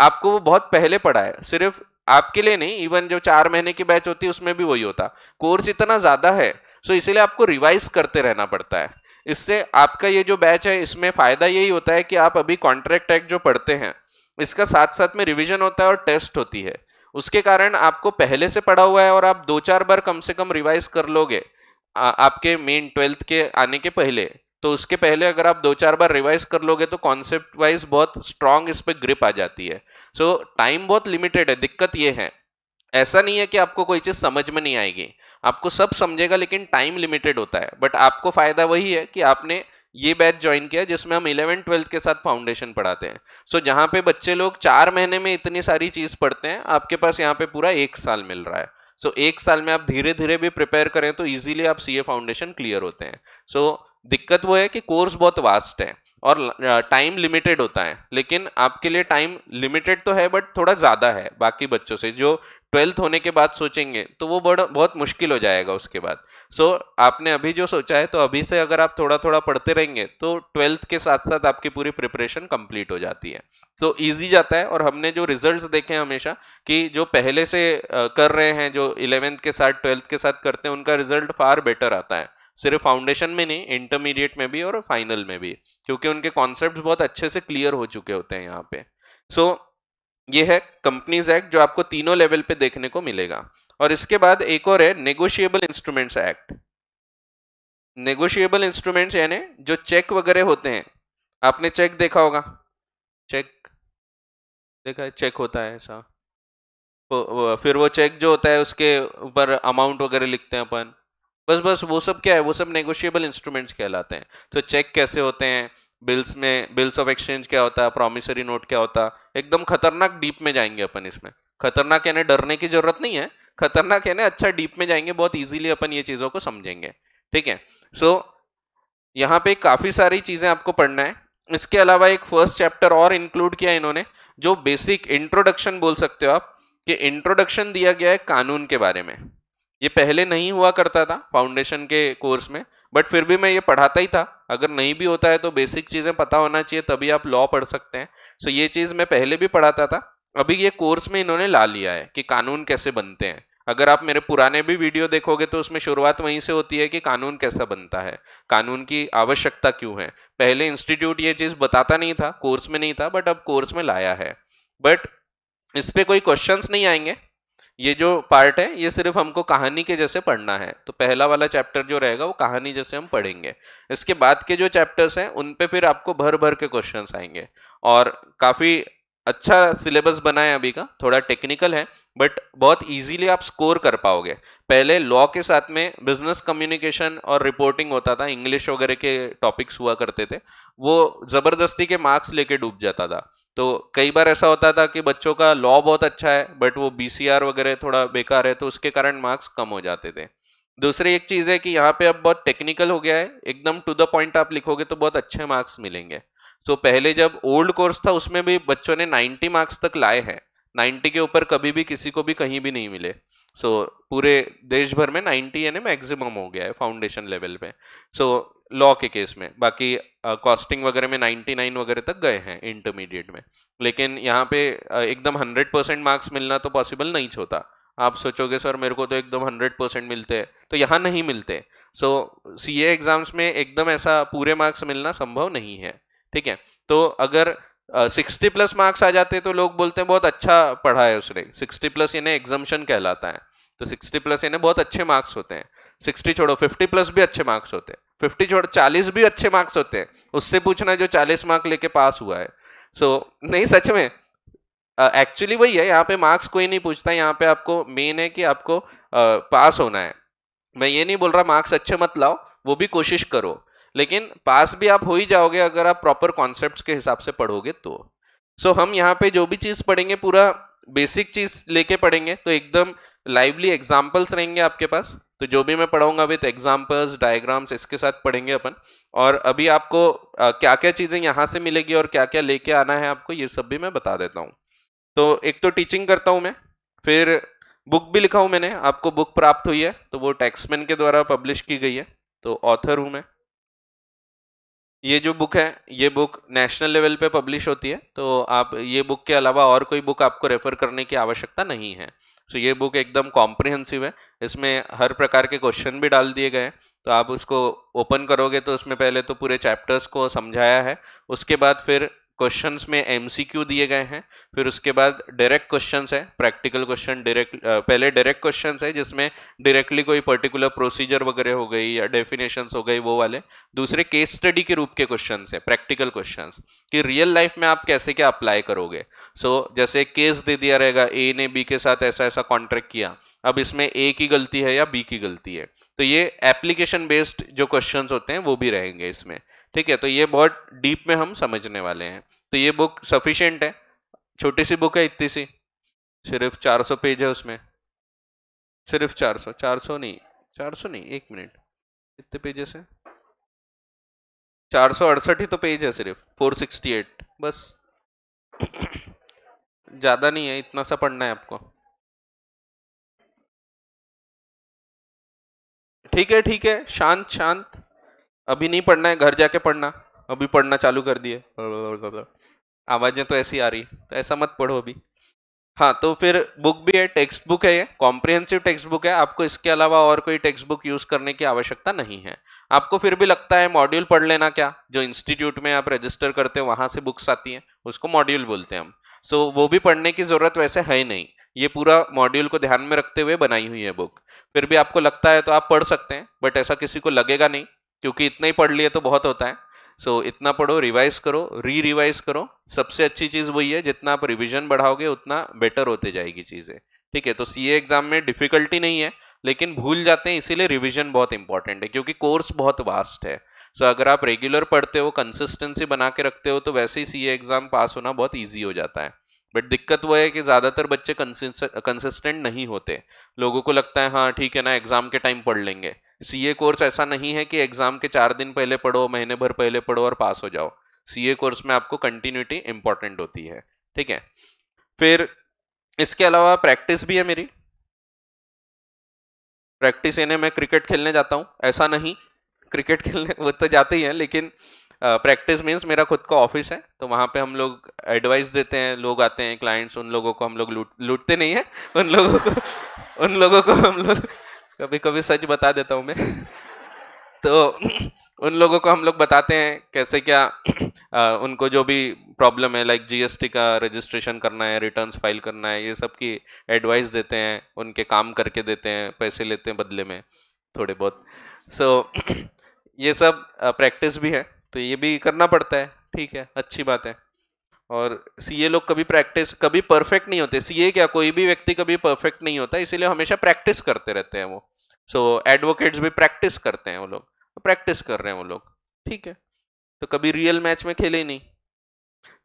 आपको वो बहुत पहले पढ़ा है सिर्फ आपके लिए नहीं इवन जो चार महीने की बैच होती है उसमें भी वही होता कोर्स इतना ज़्यादा है सो इसीलिए आपको रिवाइज करते रहना पड़ता है इससे आपका ये जो बैच है इसमें फ़ायदा यही होता है कि आप अभी कॉन्ट्रैक्ट एक्ट जो पढ़ते हैं इसका साथ साथ में रिविजन होता है और टेस्ट होती है उसके कारण आपको पहले से पढ़ा हुआ है और आप दो चार बार कम से कम रिवाइज कर लोगे आपके मेन ट्वेल्थ के आने के पहले तो उसके पहले अगर आप दो चार बार रिवाइज कर लोगे तो कॉन्सेप्ट वाइज बहुत स्ट्रांग इस पर ग्रिप आ जाती है सो so, टाइम बहुत लिमिटेड है दिक्कत ये है ऐसा नहीं है कि आपको कोई चीज़ समझ में नहीं आएगी आपको सब समझेगा लेकिन टाइम लिमिटेड होता है बट आपको फ़ायदा वही है कि आपने ये बैच ज्वाइन किया जिसमें हम इलेवन ट्वेल्थ के साथ फाउंडेशन पढ़ाते हैं सो so, जहाँ पे बच्चे लोग चार महीने में इतनी सारी चीज़ पढ़ते हैं आपके पास यहाँ पे पूरा एक साल मिल रहा है सो so, एक साल में आप धीरे धीरे भी प्रिपेयर करें तो ईजिली आप सी फाउंडेशन क्लियर होते हैं सो so, दिक्कत वो है कि कोर्स बहुत वास्ट है और टाइम लिमिटेड होता है लेकिन आपके लिए टाइम लिमिटेड तो है बट थोड़ा ज़्यादा है बाकी बच्चों से जो ट्वेल्थ होने के बाद सोचेंगे तो वो बड़ा बहुत मुश्किल हो जाएगा उसके बाद सो so, आपने अभी जो सोचा है तो अभी से अगर आप थोड़ा थोड़ा पढ़ते रहेंगे तो ट्वेल्थ के साथ साथ आपकी पूरी प्रिपरेशन कंप्लीट हो जाती है तो so, ईजी जाता है और हमने जो रिजल्ट्स देखे हैं हमेशा कि जो पहले से कर रहे हैं जो इलेवेंथ के साथ ट्वेल्थ के साथ करते हैं उनका रिजल्ट फार बेटर आता है सिर्फ फाउंडेशन में नहीं इंटरमीडिएट में भी और फाइनल में भी क्योंकि उनके कॉन्सेप्ट बहुत अच्छे से क्लियर हो चुके होते हैं यहाँ पे सो so, ये है कंपनीज एक्ट जो आपको तीनों लेवल पे देखने को मिलेगा और इसके बाद एक और है negotiable instruments act negotiable instruments यानी जो चेक वगैरह होते हैं आपने चेक देखा होगा चेक देखा है चेक होता है ऐसा फिर वो चेक जो होता है उसके ऊपर अमाउंट वगैरह लिखते हैं अपन बस बस वो सब क्या है वो सब नेगोशिएबल इंस्ट्रूमेंट्स कहलाते हैं तो चेक कैसे होते हैं बिल्स में बिल्स ऑफ एक्सचेंज क्या होता है प्रोमिसरी नोट क्या होता है एकदम खतरनाक डीप में जाएंगे अपन इसमें खतरनाक यानी डरने की जरूरत नहीं है खतरनाक यानी अच्छा डीप में जाएंगे बहुत ईजिली अपन ये चीज़ों को समझेंगे ठीक है सो so, यहाँ पे काफ़ी सारी चीज़ें आपको पढ़ना है इसके अलावा एक फर्स्ट चैप्टर और इंक्लूड किया इन्होंने जो बेसिक इंट्रोडक्शन बोल सकते हो आप कि इंट्रोडक्शन दिया गया है कानून के बारे में ये पहले नहीं हुआ करता था फाउंडेशन के कोर्स में बट फिर भी मैं ये पढ़ाता ही था अगर नहीं भी होता है तो बेसिक चीज़ें पता होना चाहिए तभी आप लॉ पढ़ सकते हैं सो ये चीज़ मैं पहले भी पढ़ाता था अभी ये कोर्स में इन्होंने ला लिया है कि कानून कैसे बनते हैं अगर आप मेरे पुराने भी वीडियो देखोगे तो उसमें शुरुआत वहीं से होती है कि कानून कैसा बनता है कानून की आवश्यकता क्यों है पहले इंस्टीट्यूट ये चीज़ बताता नहीं था कोर्स में नहीं था बट अब कोर्स में लाया है बट इस पर कोई क्वेश्चंस नहीं आएंगे ये जो पार्ट है ये सिर्फ हमको कहानी के जैसे पढ़ना है तो पहला वाला चैप्टर जो रहेगा वो कहानी जैसे हम पढ़ेंगे इसके बाद के जो चैप्टर्स हैं उन पे फिर आपको भर भर के क्वेश्चंस आएंगे और काफ़ी अच्छा सिलेबस बना है अभी का थोड़ा टेक्निकल है बट बहुत इजीली आप स्कोर कर पाओगे पहले लॉ के साथ में बिजनेस कम्युनिकेशन और रिपोर्टिंग होता था इंग्लिश वगैरह के टॉपिक्स हुआ करते थे वो ज़बरदस्ती के मार्क्स लेके डूब जाता था तो कई बार ऐसा होता था कि बच्चों का लॉ बहुत अच्छा है बट वो बी वगैरह थोड़ा बेकार है तो उसके कारण मार्क्स कम हो जाते थे दूसरी एक चीज़ है कि यहाँ पे अब बहुत टेक्निकल हो गया है एकदम टू द पॉइंट आप लिखोगे तो बहुत अच्छे मार्क्स मिलेंगे सो so, पहले जब ओल्ड कोर्स था उसमें भी बच्चों ने 90 मार्क्स तक लाए हैं 90 के ऊपर कभी भी किसी को भी कहीं भी नहीं मिले सो so, पूरे देश भर में 90 यानी मैक्सिमम हो गया है फाउंडेशन लेवल पे सो so, लॉ के केस में बाकी कॉस्टिंग वगैरह में 99 वगैरह तक गए हैं इंटरमीडिएट में लेकिन यहाँ पे एकदम 100 परसेंट मार्क्स मिलना तो पॉसिबल नहीं होता आप सोचोगे सर मेरे को तो एकदम 100 परसेंट मिलते हैं तो यहाँ नहीं मिलते सो सी एग्ज़ाम्स में एकदम ऐसा पूरे मार्क्स मिलना संभव नहीं है ठीक है तो अगर सिक्सटी प्लस मार्क्स आ जाते तो लोग बोलते हैं बहुत अच्छा पढ़ा है उसने सिक्सटी प्लस इन्हें एग्जामेशन कहलाता है तो सिक्सटी प्लस इन्हें बहुत अच्छे मार्क्स होते हैं सिक्सटी छोड़ो फिफ्टी प्लस भी अच्छे मार्क्स होते हैं फिफ्टी छोड़ चालीस भी अच्छे मार्क्स होते हैं उससे पूछना जो चालीस मार्क लेके पास हुआ है सो so, नहीं सच में एक्चुअली uh, वही है यहाँ पे मार्क्स कोई नहीं पूछता यहाँ पे आपको मेन है कि आपको uh, पास होना है मैं ये नहीं बोल रहा मार्क्स अच्छे मत लाओ वो भी कोशिश करो लेकिन पास भी आप हो ही जाओगे अगर आप प्रॉपर कॉन्सेप्ट के हिसाब से पढ़ोगे तो सो so, हम यहाँ पे जो भी चीज़ पढ़ेंगे पूरा बेसिक चीज़ लेके पढ़ेंगे तो एकदम लाइवली एग्जाम्पल्स रहेंगे आपके पास तो जो भी मैं पढ़ाऊंगा विथ एग्जाम्पल्स डायग्राम्स इसके साथ पढ़ेंगे अपन और अभी आपको क्या क्या चीज़ें यहाँ से मिलेगी और क्या क्या लेके आना है आपको ये सब भी मैं बता देता हूँ तो एक तो टीचिंग करता हूँ मैं फिर बुक भी लिखा हूँ मैंने आपको बुक प्राप्त हुई है तो वो टैक्समैन के द्वारा पब्लिश की गई है तो ऑथर हूँ मैं ये जो बुक है ये बुक नेशनल लेवल पे पब्लिश होती है तो आप ये बुक के अलावा और कोई बुक आपको रेफ़र करने की आवश्यकता नहीं है सो ये बुक एकदम कॉम्प्रिहेंसिव है इसमें हर प्रकार के क्वेश्चन भी डाल दिए गए हैं तो आप उसको ओपन करोगे तो उसमें पहले तो पूरे चैप्टर्स को समझाया है उसके बाद फिर क्वेश्चंस में एमसीक्यू दिए गए हैं फिर उसके बाद डायरेक्ट क्वेश्चंस है प्रैक्टिकल क्वेश्चन डायरेक्ट पहले डायरेक्ट क्वेश्चंस है जिसमें डायरेक्टली कोई पर्टिकुलर प्रोसीजर वगैरह हो गई या डेफिनेशन हो गई वो वाले दूसरे केस स्टडी के रूप के क्वेश्चन है प्रैक्टिकल क्वेश्चन कि रियल लाइफ में आप कैसे क्या अप्लाई करोगे सो so, जैसे केस दे दिया रहेगा ए ने बी के साथ ऐसा ऐसा कॉन्ट्रैक्ट किया अब इसमें ए की गलती है या बी की गलती है तो ये एप्लीकेशन बेस्ड जो क्वेश्चन होते हैं वो भी रहेंगे इसमें ठीक है तो ये बहुत डीप में हम समझने वाले हैं तो ये बुक सफिशेंट है छोटी सी बुक है इतनी सी सिर्फ 400 पेज है उसमें सिर्फ 400 400 नहीं 400 नहीं एक मिनट कितने पेजेस हैं चार सौ अड़सठ ही तो पेज है सिर्फ 468 बस ज़्यादा नहीं है इतना सा पढ़ना है आपको ठीक है ठीक है शांत शांत अभी नहीं पढ़ना है घर जाके पढ़ना अभी पढ़ना चालू कर दिए आवाज़ें तो ऐसी आ रही तो ऐसा मत पढ़ो अभी हाँ तो फिर बुक भी है टेक्स्ट बुक है ये कॉम्प्रिहेंसिव टेक्स्ट बुक है आपको इसके अलावा और कोई टेक्स्ट बुक यूज़ करने की आवश्यकता नहीं है आपको फिर भी लगता है मॉड्यूल पढ़ लेना क्या जो इंस्टीट्यूट में आप रजिस्टर करते हो वहाँ से बुक्स आती हैं उसको मॉड्यूल बोलते हैं हम सो so, वो भी पढ़ने की ज़रूरत वैसे है ही नहीं ये पूरा मॉड्यूल को ध्यान में रखते हुए बनाई हुई है बुक फिर भी आपको लगता है तो आप पढ़ सकते हैं बट ऐसा किसी को लगेगा नहीं क्योंकि इतना ही पढ़ लिए तो बहुत होता है सो so, इतना पढ़ो रिवाइज करो री रिवाइज करो सबसे अच्छी चीज़ वही है जितना आप रिविजन बढ़ाओगे उतना बेटर होते जाएगी चीज़ें ठीक है तो सी एग्जाम में डिफिकल्टी नहीं है लेकिन भूल जाते हैं इसीलिए रिविजन बहुत इंपॉर्टेंट है क्योंकि कोर्स बहुत वास्ट है सो so, अगर आप रेगुलर पढ़ते हो कंसिस्टेंसी बना के रखते हो तो वैसे ही सी एग्जाम पास होना बहुत ईजी हो जाता है बट दिक्कत वो है कि ज़्यादातर बच्चे कंसिस्टेंट नहीं होते लोगों को लगता है हाँ ठीक है ना एग्ज़ाम के टाइम पढ़ लेंगे सीए कोर्स ऐसा नहीं है कि एग्ज़ाम के चार दिन पहले पढ़ो महीने भर पहले पढ़ो और पास हो जाओ सीए कोर्स में आपको कंटिन्यूटी इंपॉर्टेंट होती है ठीक है फिर इसके अलावा प्रैक्टिस भी है मेरी प्रैक्टिस यानी मैं क्रिकेट खेलने जाता हूँ ऐसा नहीं क्रिकेट खेलने वो तो जाते ही हैं लेकिन प्रैक्टिस मीन्स मेरा खुद का ऑफिस है तो वहाँ पे हम लोग एडवाइस देते हैं लोग आते हैं क्लाइंट्स उन लोगों को हम लोग लूट लूटते नहीं हैं उन लोगों को उन लोगों को हम लोग कभी कभी सच बता देता हूँ मैं तो उन लोगों को हम लोग बताते हैं कैसे क्या आ, उनको जो भी प्रॉब्लम है लाइक जीएसटी का रजिस्ट्रेशन करना है रिटर्न फाइल करना है ये सब की एडवाइस देते हैं उनके काम करके देते हैं पैसे लेते हैं बदले में थोड़े बहुत सो so, ये सब प्रैक्टिस भी है तो ये भी करना पड़ता है ठीक है अच्छी बात है और सीए लोग कभी प्रैक्टिस कभी परफेक्ट नहीं होते सीए क्या कोई भी व्यक्ति कभी परफेक्ट नहीं होता इसीलिए हमेशा प्रैक्टिस करते रहते हैं वो सो so, एडवोकेट्स भी प्रैक्टिस करते हैं वो लोग तो प्रैक्टिस कर रहे हैं वो लोग ठीक है तो कभी रियल मैच में खेले ही नहीं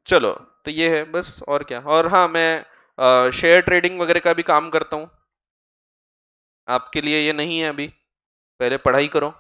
चलो तो ये है बस और क्या और हाँ मैं शेयर ट्रेडिंग वगैरह का भी काम करता हूँ आपके लिए ये नहीं है अभी पहले पढ़ाई करो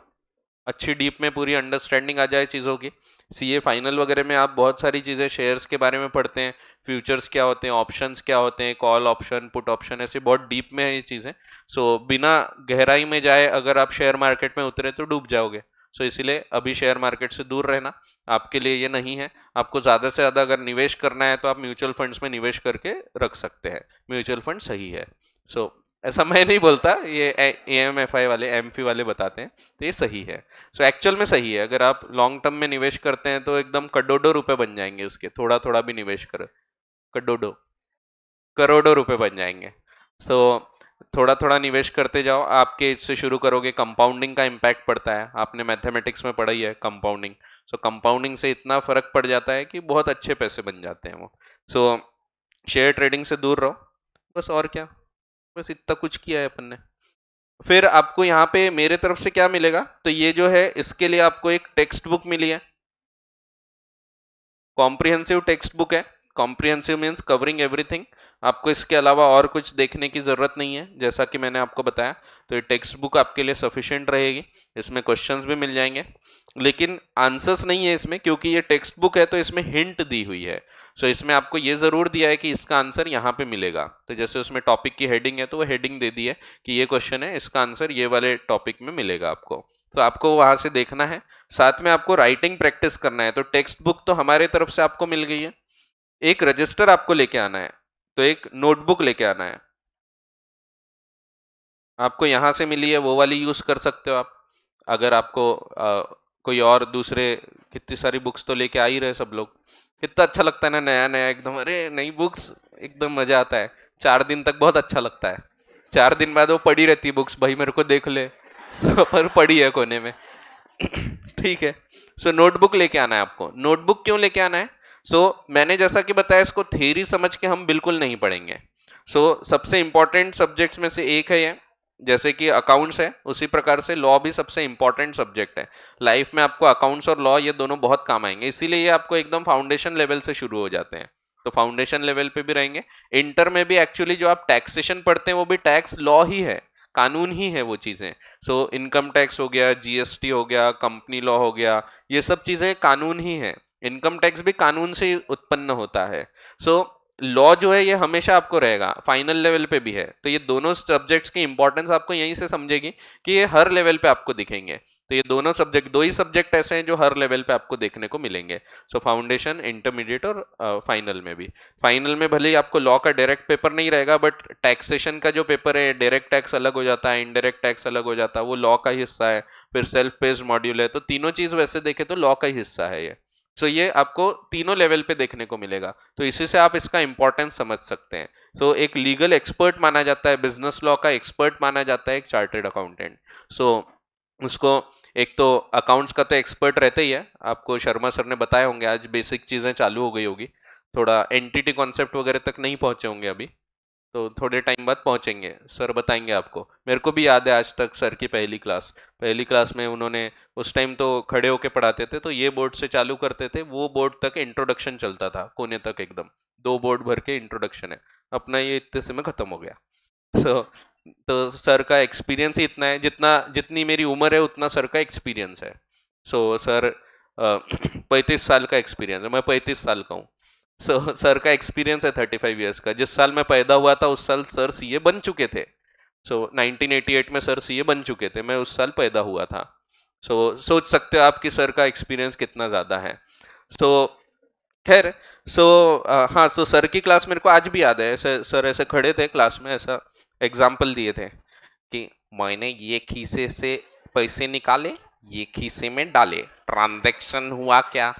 अच्छी डीप में पूरी अंडरस्टैंडिंग आ जाए चीज़ों की सीए फाइनल वगैरह में आप बहुत सारी चीज़ें शेयर्स के बारे में पढ़ते हैं फ्यूचर्स क्या होते हैं ऑप्शंस क्या होते हैं कॉल ऑप्शन पुट ऑप्शन ऐसे बहुत डीप में है ये चीज़ें सो so, बिना गहराई में जाए अगर आप शेयर मार्केट में उतरे तो डूब जाओगे सो so, इसीलिए अभी शेयर मार्केट से दूर रहना आपके लिए ये नहीं है आपको ज़्यादा से ज़्यादा अगर निवेश करना है तो आप म्यूचुअल फंड्स में निवेश करके रख सकते हैं म्यूचुअल फंड सही है सो so, ऐसा मैं नहीं बोलता ये ए एम एफ आई वाले एम फी वाले बताते हैं तो ये सही है सो so, एक्चुअल में सही है अगर आप लॉन्ग टर्म में निवेश करते हैं तो एकदम करोड़ों रुपए बन जाएंगे उसके थोड़ा थोड़ा भी निवेश करो करोड़ों करोड़ों रुपए बन जाएंगे सो so, थोड़ा थोड़ा निवेश करते जाओ आपके इससे शुरू करोगे कंपाउंडिंग का इम्पैक्ट पड़ता है आपने मैथमेटिक्स में पढ़ाई है कंपाउंडिंग सो so, कंपाउंडिंग से इतना फ़र्क पड़ जाता है कि बहुत अच्छे पैसे बन जाते हैं वो सो शेयर ट्रेडिंग से दूर रहो बस और क्या बस इतना कुछ किया है अपन ने फिर आपको यहाँ पे मेरे तरफ से क्या मिलेगा तो ये जो है इसके लिए आपको एक टेक्स्ट बुक मिली है कॉम्प्रिहेंसिव टेक्स्ट बुक है कॉम्प्रिहेंसिव मीन्स कवरिंग एवरीथिंग आपको इसके अलावा और कुछ देखने की ज़रूरत नहीं है जैसा कि मैंने आपको बताया तो ये टेक्स्ट बुक आपके लिए सफिशेंट रहेगी इसमें क्वेश्चंस भी मिल जाएंगे लेकिन आंसर्स नहीं है इसमें क्योंकि ये टेक्स्ट बुक है तो इसमें हिंट दी हुई है सो so, इसमें आपको ये ज़रूर दिया है कि इसका आंसर यहाँ पे मिलेगा तो जैसे उसमें टॉपिक की हेडिंग है तो वो हेडिंग दे दी है कि ये क्वेश्चन है इसका आंसर ये वाले टॉपिक में मिलेगा आपको तो आपको वहाँ से देखना है साथ में आपको राइटिंग प्रैक्टिस करना है तो टेक्स्ट बुक तो हमारे तरफ से आपको मिल गई है एक रजिस्टर आपको लेके आना है तो एक नोटबुक लेके आना है आपको यहाँ से मिली है वो वाली यूज़ कर सकते हो आप अगर आपको आ, कोई और दूसरे कितनी सारी बुक्स तो लेके आ ही रहे सब लोग कितना अच्छा लगता है ना नया नया एकदम अरे नई बुक्स एकदम मजा आता है चार दिन तक बहुत अच्छा लगता है चार दिन बाद वो पड़ी रहती है बुक्स भाई मेरे को देख ले पर पड़ी है कोने में ठीक है सो so, नोटबुक लेके आना है आपको नोटबुक क्यों लेके आना है सो so, मैंने जैसा कि बताया इसको थेरी समझ के हम बिल्कुल नहीं पढ़ेंगे सो so, सबसे इंपॉर्टेंट सब्जेक्ट्स में से एक है ये जैसे कि अकाउंट्स है उसी प्रकार से लॉ भी सबसे इंपॉर्टेंट सब्जेक्ट है लाइफ में आपको अकाउंट्स और लॉ ये दोनों बहुत काम आएंगे इसीलिए ये आपको एकदम फाउंडेशन लेवल से शुरू हो जाते हैं तो फाउंडेशन लेवल पे भी रहेंगे इंटर में भी एक्चुअली जो आप टैक्सेशन पढ़ते हैं वो भी टैक्स लॉ ही है कानून ही है वो चीज़ें सो इनकम टैक्स हो गया जी हो गया कंपनी लॉ हो गया ये सब चीज़ें कानून ही है इनकम टैक्स भी कानून से उत्पन्न होता है सो so, लॉ जो है ये हमेशा आपको रहेगा फाइनल लेवल पे भी है तो ये दोनों सब्जेक्ट्स की इंपॉर्टेंस आपको यहीं से समझेगी कि ये हर लेवल पे आपको दिखेंगे तो ये दोनों सब्जेक्ट दो ही सब्जेक्ट ऐसे हैं जो हर लेवल पे आपको देखने को मिलेंगे सो फाउंडेशन इंटरमीडिएट और फाइनल uh, में भी फाइनल में भले ही आपको लॉ का डायरेक्ट पेपर नहीं रहेगा बट टैक्सेशन का जो पेपर है डायरेक्ट टैक्स अलग हो जाता है इनडायरेक्ट टैक्स अलग हो जाता है वो लॉ का हिस्सा है फिर सेल्फ बेस्ड मॉड्यूल है तो तीनों चीज़ वैसे देखे तो लॉ का हिस्सा है ये सो so, ये आपको तीनों लेवल पे देखने को मिलेगा तो इसी से आप इसका इंपॉर्टेंस समझ सकते हैं सो so, एक लीगल एक्सपर्ट माना जाता है बिजनेस लॉ का एक्सपर्ट माना जाता है एक चार्टेड अकाउंटेंट सो so, उसको एक तो अकाउंट्स का तो एक्सपर्ट रहते ही है आपको शर्मा सर ने बताए होंगे आज बेसिक चीज़ें चालू हो गई होगी थोड़ा एंटिटी कॉन्सेप्ट वगैरह तक नहीं पहुंचे होंगे अभी तो थोड़े टाइम बाद पहुंचेंगे सर बताएंगे आपको मेरे को भी याद है आज तक सर की पहली क्लास पहली क्लास में उन्होंने उस टाइम तो खड़े होके पढ़ाते थे तो ये बोर्ड से चालू करते थे वो बोर्ड तक इंट्रोडक्शन चलता था कोने तक एकदम दो बोर्ड भर के इंट्रोडक्शन है अपना ये इतने समय ख़त्म हो गया सो so, तो सर का एक्सपीरियंस ही इतना है जितना जितनी मेरी उम्र है उतना सर का एक्सपीरियंस है सो so, सर पैंतीस साल का एक्सपीरियंस है मैं पैंतीस साल का हूँ सर सर का एक्सपीरियंस है थर्टी फाइव ईयर्स का जिस साल मैं पैदा हुआ था उस साल सर सी बन चुके थे सो so, 1988 में सर सी बन चुके थे मैं उस साल पैदा हुआ था सो so, सोच सकते हो आप कि सर का एक्सपीरियंस कितना ज़्यादा है सो so, खैर सो so, हाँ सो so सर की क्लास मेरे को आज भी याद है ऐसे सर ऐसे खड़े थे क्लास में ऐसा एग्जाम्पल दिए थे कि मैंने ये खीसे से पैसे निकाले ये खीसे में डाले ट्रांजेक्शन हुआ क्या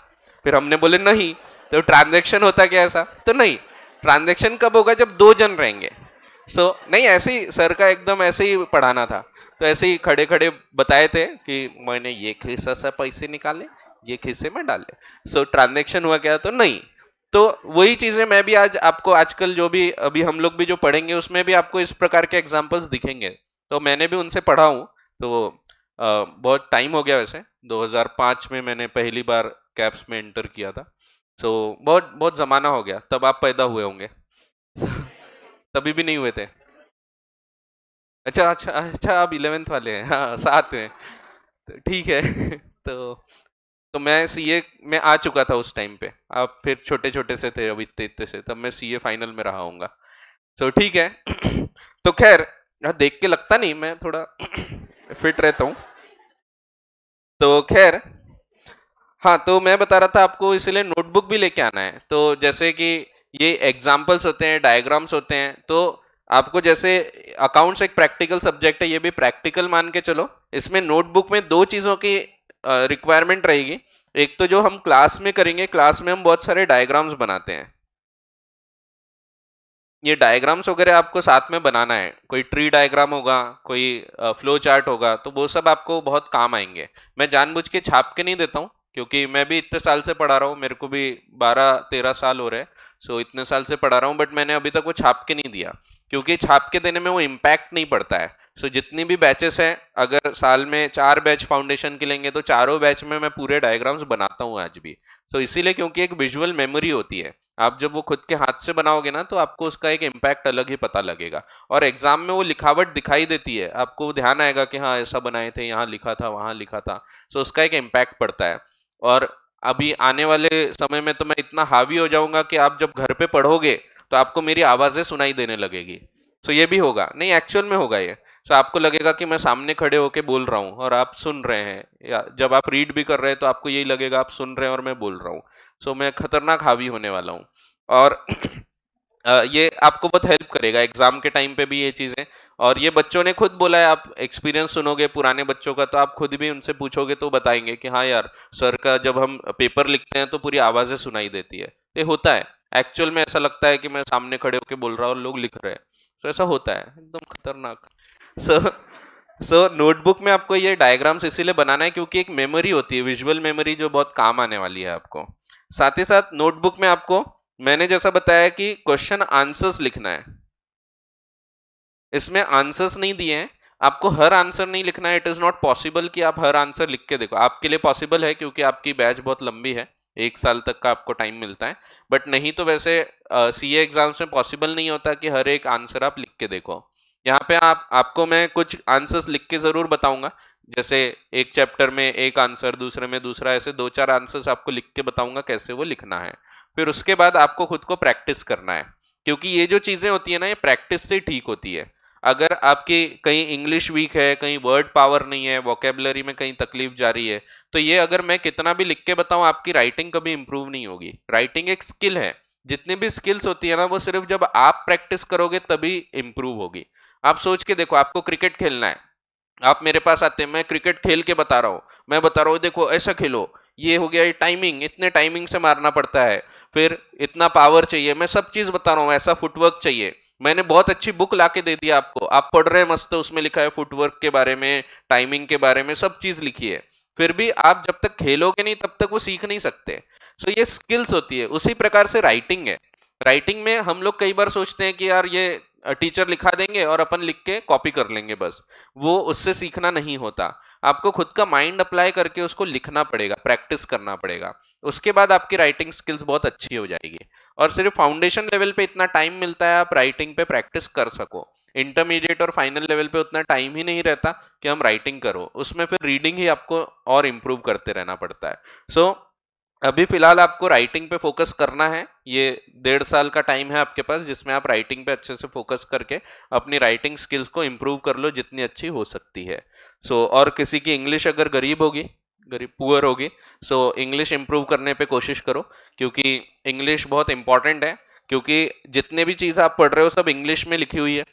फिर हमने बोले नहीं तो ट्रांजेक्शन होता क्या ऐसा तो नहीं ट्रांजेक्शन कब होगा जब दो जन रहेंगे सो so, नहीं ऐसे ही सर का एकदम ऐसे ही पढ़ाना था तो ऐसे ही खड़े खड़े बताए थे कि मैंने ये खिस्सा से पैसे निकाले ये खिस्से में डाले सो so, ट्रांजेक्शन हुआ क्या तो नहीं तो वही चीज़ें मैं भी आज आपको आजकल जो भी अभी हम लोग भी जो पढ़ेंगे उसमें भी आपको इस प्रकार के एग्जाम्पल्स दिखेंगे तो मैंने भी उनसे पढ़ा हूँ तो आ, बहुत टाइम हो गया वैसे 2005 में मैंने पहली बार कैप्स में एंटर किया था सो so, बहुत बहुत ज़माना हो गया तब आप पैदा हुए होंगे so, तभी भी नहीं हुए थे अच्छा अच्छा अच्छा आप इलेवेंथ वाले हैं हाँ साथ में तो ठीक है तो तो मैं सीए मैं आ चुका था उस टाइम पे आप फिर छोटे छोटे से थे अभी इतने इतने से तब मैं सीए फाइनल में रहा हूँ सो so, ठीक है तो खैर हाँ, देख के लगता नहीं मैं थोड़ा फिट रहता हूँ तो खैर हाँ तो मैं बता रहा था आपको इसलिए नोटबुक भी लेके आना है तो जैसे कि ये एग्जाम्पल्स होते हैं डायग्राम्स होते हैं तो आपको जैसे अकाउंट्स एक प्रैक्टिकल सब्जेक्ट है ये भी प्रैक्टिकल मान के चलो इसमें नोटबुक में दो चीज़ों की रिक्वायरमेंट रहेगी एक तो जो हम क्लास में करेंगे क्लास में हम बहुत सारे डायग्राम्स बनाते हैं ये डायग्राम्स वगैरह आपको साथ में बनाना है कोई ट्री डायग्राम होगा कोई फ्लो चार्ट होगा तो वो सब आपको बहुत काम आएंगे मैं जानबूझ के छाप के नहीं देता हूँ क्योंकि मैं भी इतने साल से पढ़ा रहा हूँ मेरे को भी बारह तेरह साल हो रहे हैं सो so, इतने साल से पढ़ा रहा हूँ बट मैंने अभी तक वो छाप के नहीं दिया क्योंकि छाप के देने में वो इम्पैक्ट नहीं पड़ता है सो so, जितनी भी बैचेस हैं अगर साल में चार बैच फाउंडेशन के लेंगे तो चारों बैच में मैं पूरे डायग्राम्स बनाता हूँ आज भी सो so, इसीलिए क्योंकि एक विजुअल मेमोरी होती है आप जब वो खुद के हाथ से बनाओगे ना तो आपको उसका एक इम्पैक्ट अलग ही पता लगेगा और एग्जाम में वो लिखावट दिखाई देती है आपको ध्यान आएगा कि हाँ ऐसा बनाए थे यहाँ लिखा था वहाँ लिखा था सो so, उसका एक इम्पैक्ट पड़ता है और अभी आने वाले समय में तो मैं इतना हावी हो जाऊंगा कि आप जब घर पे पढ़ोगे तो आपको मेरी आवाज़ें सुनाई देने लगेगी सो ये भी होगा नहीं एक्चुअल में होगा ये सो आपको लगेगा कि मैं सामने खड़े होके बोल रहा हूँ और आप सुन रहे हैं या जब आप रीड भी कर रहे हैं तो आपको यही लगेगा आप सुन रहे हैं और मैं बोल रहा हूँ सो मैं खतरनाक हावी होने वाला हूँ और ये आपको बहुत हेल्प करेगा एग्जाम के टाइम पे भी ये चीज़ें और ये बच्चों ने खुद बोला है आप एक्सपीरियंस सुनोगे पुराने बच्चों का तो आप खुद भी उनसे पूछोगे तो बताएंगे कि हाँ यार सर का जब हम पेपर लिखते हैं तो पूरी आवाज़ें सुनाई देती है ये होता है एक्चुअल में ऐसा लगता है कि मैं सामने खड़े होकर बोल रहा हूँ और लोग लिख रहे हैं तो ऐसा होता है एकदम खतरनाक सो सो नोटबुक में आपको ये डायग्राम्स इसीलिए बनाना है क्योंकि एक मेमोरी होती है विजुअल मेमोरी जो बहुत काम आने वाली है आपको साथ ही साथ नोटबुक में आपको मैंने जैसा बताया कि क्वेश्चन आंसर्स लिखना है इसमें आंसर्स नहीं दिए हैं आपको हर आंसर नहीं लिखना है इट इज़ नॉट पॉसिबल कि आप हर आंसर लिख के देखो आपके लिए पॉसिबल है क्योंकि आपकी बैच बहुत लंबी है एक साल तक का आपको टाइम मिलता है बट नहीं तो वैसे सी ए एग्जाम्स में पॉसिबल नहीं होता कि हर एक आंसर आप लिख के देखो यहाँ पे आप आपको मैं कुछ आंसर्स लिख के ज़रूर बताऊंगा जैसे एक चैप्टर में एक आंसर दूसरे में दूसरा ऐसे दो चार आंसर्स आपको लिख के बताऊंगा कैसे वो लिखना है फिर उसके बाद आपको खुद को प्रैक्टिस करना है क्योंकि ये जो चीज़ें होती है ना ये प्रैक्टिस से ठीक होती है अगर आपकी कहीं इंग्लिश वीक है कहीं वर्ड पावर नहीं है वोकेबलरी में कहीं तकलीफ जा रही है तो ये अगर मैं कितना भी लिख के बताऊं आपकी राइटिंग कभी इम्प्रूव नहीं होगी राइटिंग एक स्किल है जितनी भी स्किल्स होती है ना वो सिर्फ जब आप प्रैक्टिस करोगे तभी इम्प्रूव होगी आप सोच के देखो आपको क्रिकेट खेलना है आप मेरे पास आते हैं मैं क्रिकेट खेल के बता रहा हूँ मैं बता रहा हूँ देखो ऐसा खेलो ये हो गया ये टाइमिंग इतने टाइमिंग से मारना पड़ता है फिर इतना पावर चाहिए मैं सब चीज़ बता रहा हूँ ऐसा फुटवर्क चाहिए मैंने बहुत अच्छी बुक ला के दे दिया आपको आप पढ़ रहे हैं मस्त उसमें लिखा है फुटवर्क के बारे में टाइमिंग के बारे में सब चीज़ लिखी है फिर भी आप जब तक खेलोगे नहीं तब तक वो सीख नहीं सकते सो ये स्किल्स होती है उसी प्रकार से राइटिंग है राइटिंग में हम लोग कई बार सोचते हैं कि यार ये टीचर लिखा देंगे और अपन लिख के कॉपी कर लेंगे बस वो उससे सीखना नहीं होता आपको खुद का माइंड अप्लाई करके उसको लिखना पड़ेगा प्रैक्टिस करना पड़ेगा उसके बाद आपकी राइटिंग स्किल्स बहुत अच्छी हो जाएगी और सिर्फ फाउंडेशन लेवल पे इतना टाइम मिलता है आप राइटिंग पे प्रैक्टिस कर सको इंटरमीडिएट और फाइनल लेवल पे उतना टाइम ही नहीं रहता कि हम राइटिंग करो उसमें फिर रीडिंग ही आपको और इम्प्रूव करते रहना पड़ता है सो so, अभी फिलहाल आपको राइटिंग पे फोकस करना है ये डेढ़ साल का टाइम है आपके पास जिसमें आप राइटिंग पे अच्छे से फोकस करके अपनी राइटिंग स्किल्स को इम्प्रूव कर लो जितनी अच्छी हो सकती है सो so, और किसी की इंग्लिश अगर गरीब होगी गरीब पुअर होगी सो इंग्लिश इम्प्रूव करने पे कोशिश करो क्योंकि इंग्लिश बहुत इंपॉर्टेंट है क्योंकि जितने भी चीज़ आप पढ़ रहे हो सब इंग्लिश में लिखी हुई है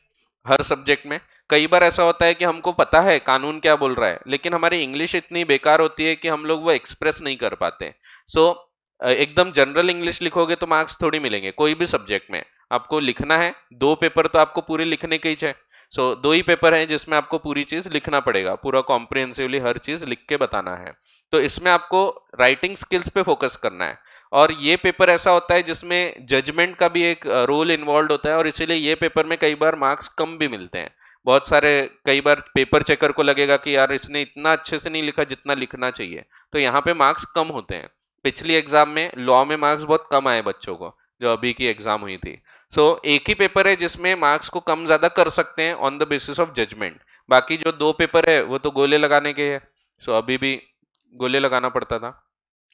हर सब्जेक्ट में कई बार ऐसा होता है कि हमको पता है कानून क्या बोल रहा है लेकिन हमारी इंग्लिश इतनी बेकार होती है कि हम लोग वो एक्सप्रेस नहीं कर पाते सो so, एकदम जनरल इंग्लिश लिखोगे तो मार्क्स थोड़ी मिलेंगे कोई भी सब्जेक्ट में आपको लिखना है दो पेपर तो आपको पूरे लिखने के ही चाहिए सो so, दो ही पेपर हैं जिसमें आपको पूरी चीज़ लिखना पड़ेगा पूरा कॉम्प्रिहेंसिवली हर चीज़ लिख के बताना है तो इसमें आपको राइटिंग स्किल्स पे फोकस करना है और ये पेपर ऐसा होता है जिसमें जजमेंट का भी एक रोल इन्वॉल्व होता है और इसीलिए ये पेपर में कई बार मार्क्स कम भी मिलते हैं बहुत सारे कई बार पेपर चेकर को लगेगा कि यार इसने इतना अच्छे से नहीं लिखा जितना लिखना चाहिए तो यहाँ पे मार्क्स कम होते हैं पिछली एग्जाम में लॉ में मार्क्स बहुत कम आए बच्चों को जो अभी की एग्जाम हुई थी सो so, एक ही पेपर है जिसमें मार्क्स को कम ज्यादा कर सकते हैं on the basis of judgement बाकी जो दो पेपर है वो तो गोले लगाने के है सो so, अभी भी गोले लगाना पड़ता था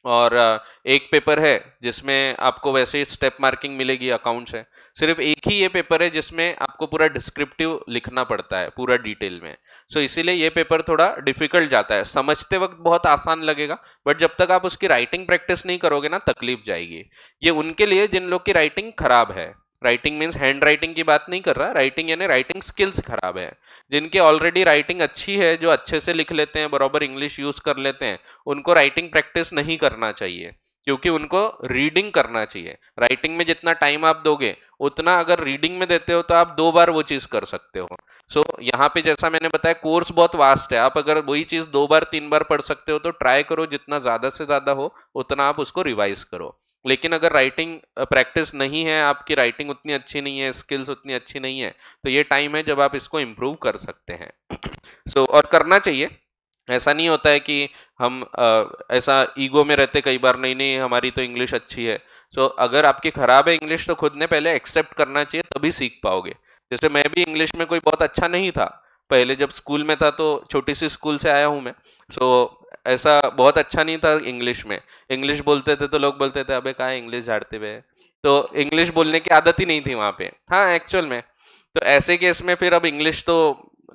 और एक पेपर है जिसमें आपको वैसे ही स्टेप मार्किंग मिलेगी अकाउंट से सिर्फ एक ही ये पेपर है जिसमें आपको पूरा डिस्क्रिप्टिव लिखना पड़ता है पूरा डिटेल में सो so इसीलिए ये पेपर थोड़ा डिफिकल्ट जाता है समझते वक्त बहुत आसान लगेगा बट जब तक आप उसकी राइटिंग प्रैक्टिस नहीं करोगे ना तकलीफ जाएगी ये उनके लिए जिन लोग की राइटिंग खराब है राइटिंग मीन्स हैंड राइटिंग की बात नहीं कर रहा राइटिंग यानी राइटिंग स्किल्स खराब है जिनकी ऑलरेडी राइटिंग अच्छी है जो अच्छे से लिख लेते हैं बराबर इंग्लिश यूज कर लेते हैं उनको राइटिंग प्रैक्टिस नहीं करना चाहिए क्योंकि उनको रीडिंग करना चाहिए राइटिंग में जितना टाइम आप दोगे उतना अगर रीडिंग में देते हो तो आप दो बार वो चीज़ कर सकते हो सो so, यहाँ पे जैसा मैंने बताया कोर्स बहुत वास्ट है आप अगर वही चीज़ दो बार तीन बार पढ़ सकते हो तो ट्राई करो जितना ज़्यादा से ज़्यादा हो उतना आप उसको रिवाइज करो लेकिन अगर राइटिंग प्रैक्टिस नहीं है आपकी राइटिंग उतनी अच्छी नहीं है स्किल्स उतनी अच्छी नहीं है तो ये टाइम है जब आप इसको इम्प्रूव कर सकते हैं सो so, और करना चाहिए ऐसा नहीं होता है कि हम आ, ऐसा ईगो में रहते कई बार नहीं नहीं हमारी तो इंग्लिश अच्छी है सो so, अगर आपकी ख़राब है इंग्लिश तो खुद ने पहले एक्सेप्ट करना चाहिए तभी सीख पाओगे जैसे मैं भी इंग्लिश में कोई बहुत अच्छा नहीं था पहले जब स्कूल में था तो छोटी सी स्कूल से आया हूँ मैं सो so, ऐसा बहुत अच्छा नहीं था इंग्लिश में इंग्लिश बोलते थे तो लोग बोलते थे अबे कहाँ इंग्लिश झाड़ते हुए तो इंग्लिश बोलने की आदत ही नहीं थी वहाँ पे हाँ एक्चुअल में तो ऐसे केस में फिर अब इंग्लिश तो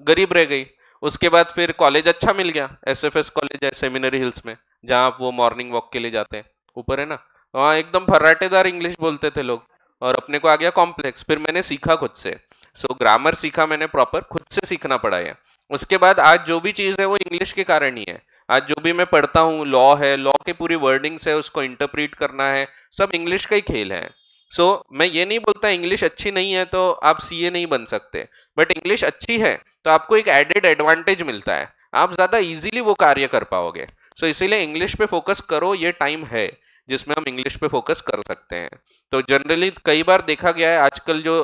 गरीब रह गई उसके बाद फिर कॉलेज अच्छा मिल गया एस एफ एस कॉलेज है सेमिनरी हिल्स में जहाँ आप वो मॉर्निंग वॉक के लिए जाते हैं ऊपर है ना वहाँ एकदम फर्राटेदार इंग्लिश बोलते थे लोग और अपने को आ गया कॉम्प्लेक्स फिर मैंने सीखा खुद से सो ग्रामर सीखा मैंने प्रॉपर खुद से सीखना पड़ा है उसके बाद आज जो भी चीज़ है वो इंग्लिश के कारण ही है आज जो भी मैं पढ़ता हूँ लॉ है लॉ के पूरी वर्डिंग्स है उसको इंटरप्रीट करना है सब इंग्लिश का ही खेल है सो so, मैं ये नहीं बोलता इंग्लिश अच्छी नहीं है तो आप सीए नहीं बन सकते बट इंग्लिश अच्छी है तो आपको एक एडेड एडवांटेज मिलता है आप ज़्यादा इजीली वो कार्य कर पाओगे सो so, इसीलिए इंग्लिश पे फोकस करो ये टाइम है जिसमें हम इंग्लिश पे फोकस कर सकते हैं तो जनरली कई बार देखा गया है आजकल जो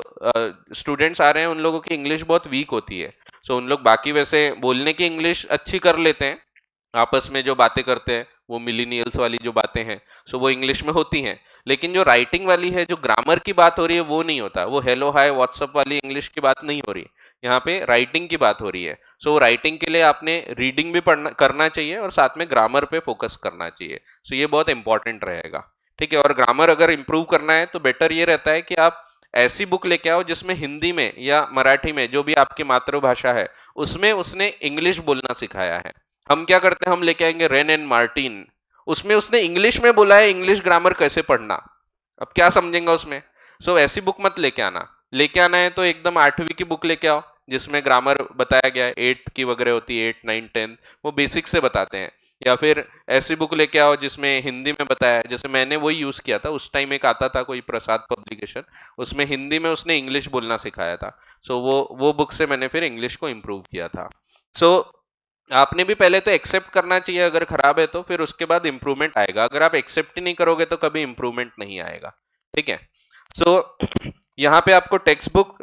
स्टूडेंट्स आ रहे हैं उन लोगों की इंग्लिश बहुत वीक होती है सो so, उन लोग बाकी वैसे बोलने की इंग्लिश अच्छी कर लेते हैं आपस में जो बातें करते हैं वो मिलीनियल्स वाली जो बातें हैं सो वो इंग्लिश में होती हैं लेकिन जो राइटिंग वाली है जो ग्रामर की बात हो रही है वो नहीं होता वो हेलो हाय व्हाट्सअप वाली इंग्लिश की बात नहीं हो रही यहाँ पे राइटिंग की बात हो रही है सो so, राइटिंग के लिए आपने रीडिंग भी पढ़ना करना चाहिए और साथ में ग्रामर पे फोकस करना चाहिए सो so, ये बहुत इंपॉर्टेंट रहेगा ठीक है और ग्रामर अगर इम्प्रूव करना है तो बेटर ये रहता है कि आप ऐसी बुक लेके आओ जिसमें हिंदी में या मराठी में जो भी आपकी मातृभाषा है उसमें उसने इंग्लिश बोलना सिखाया है हम क्या करते हैं हम लेके आएंगे रेन एंड मार्टिन उसमें उसने इंग्लिश में बोला है इंग्लिश ग्रामर कैसे पढ़ना अब क्या समझेंगे उसमें सो so, ऐसी बुक मत लेके आना लेके आना है तो एकदम आठवीं की बुक लेके आओ जिसमें ग्रामर बताया गया है एट्थ की वगैरह होती है एट नाइन टेंथ वो बेसिक से बताते हैं या फिर ऐसी बुक लेके आओ जिसमें हिंदी में बताया है जैसे मैंने वही यूज़ किया था उस टाइम एक आता था कोई प्रसाद पब्लिकेशन उसमें हिंदी में उसने इंग्लिश बोलना सिखाया था सो so, वो वो बुक से मैंने फिर इंग्लिश को इम्प्रूव किया था सो so, आपने भी पहले तो एक्सेप्ट करना चाहिए अगर खराब है तो फिर उसके बाद इंप्रूवमेंट आएगा अगर आप एक्सेप्ट ही नहीं करोगे तो कभी इंप्रूवमेंट नहीं आएगा ठीक है सो so, यहाँ पे आपको टेक्स्ट बुक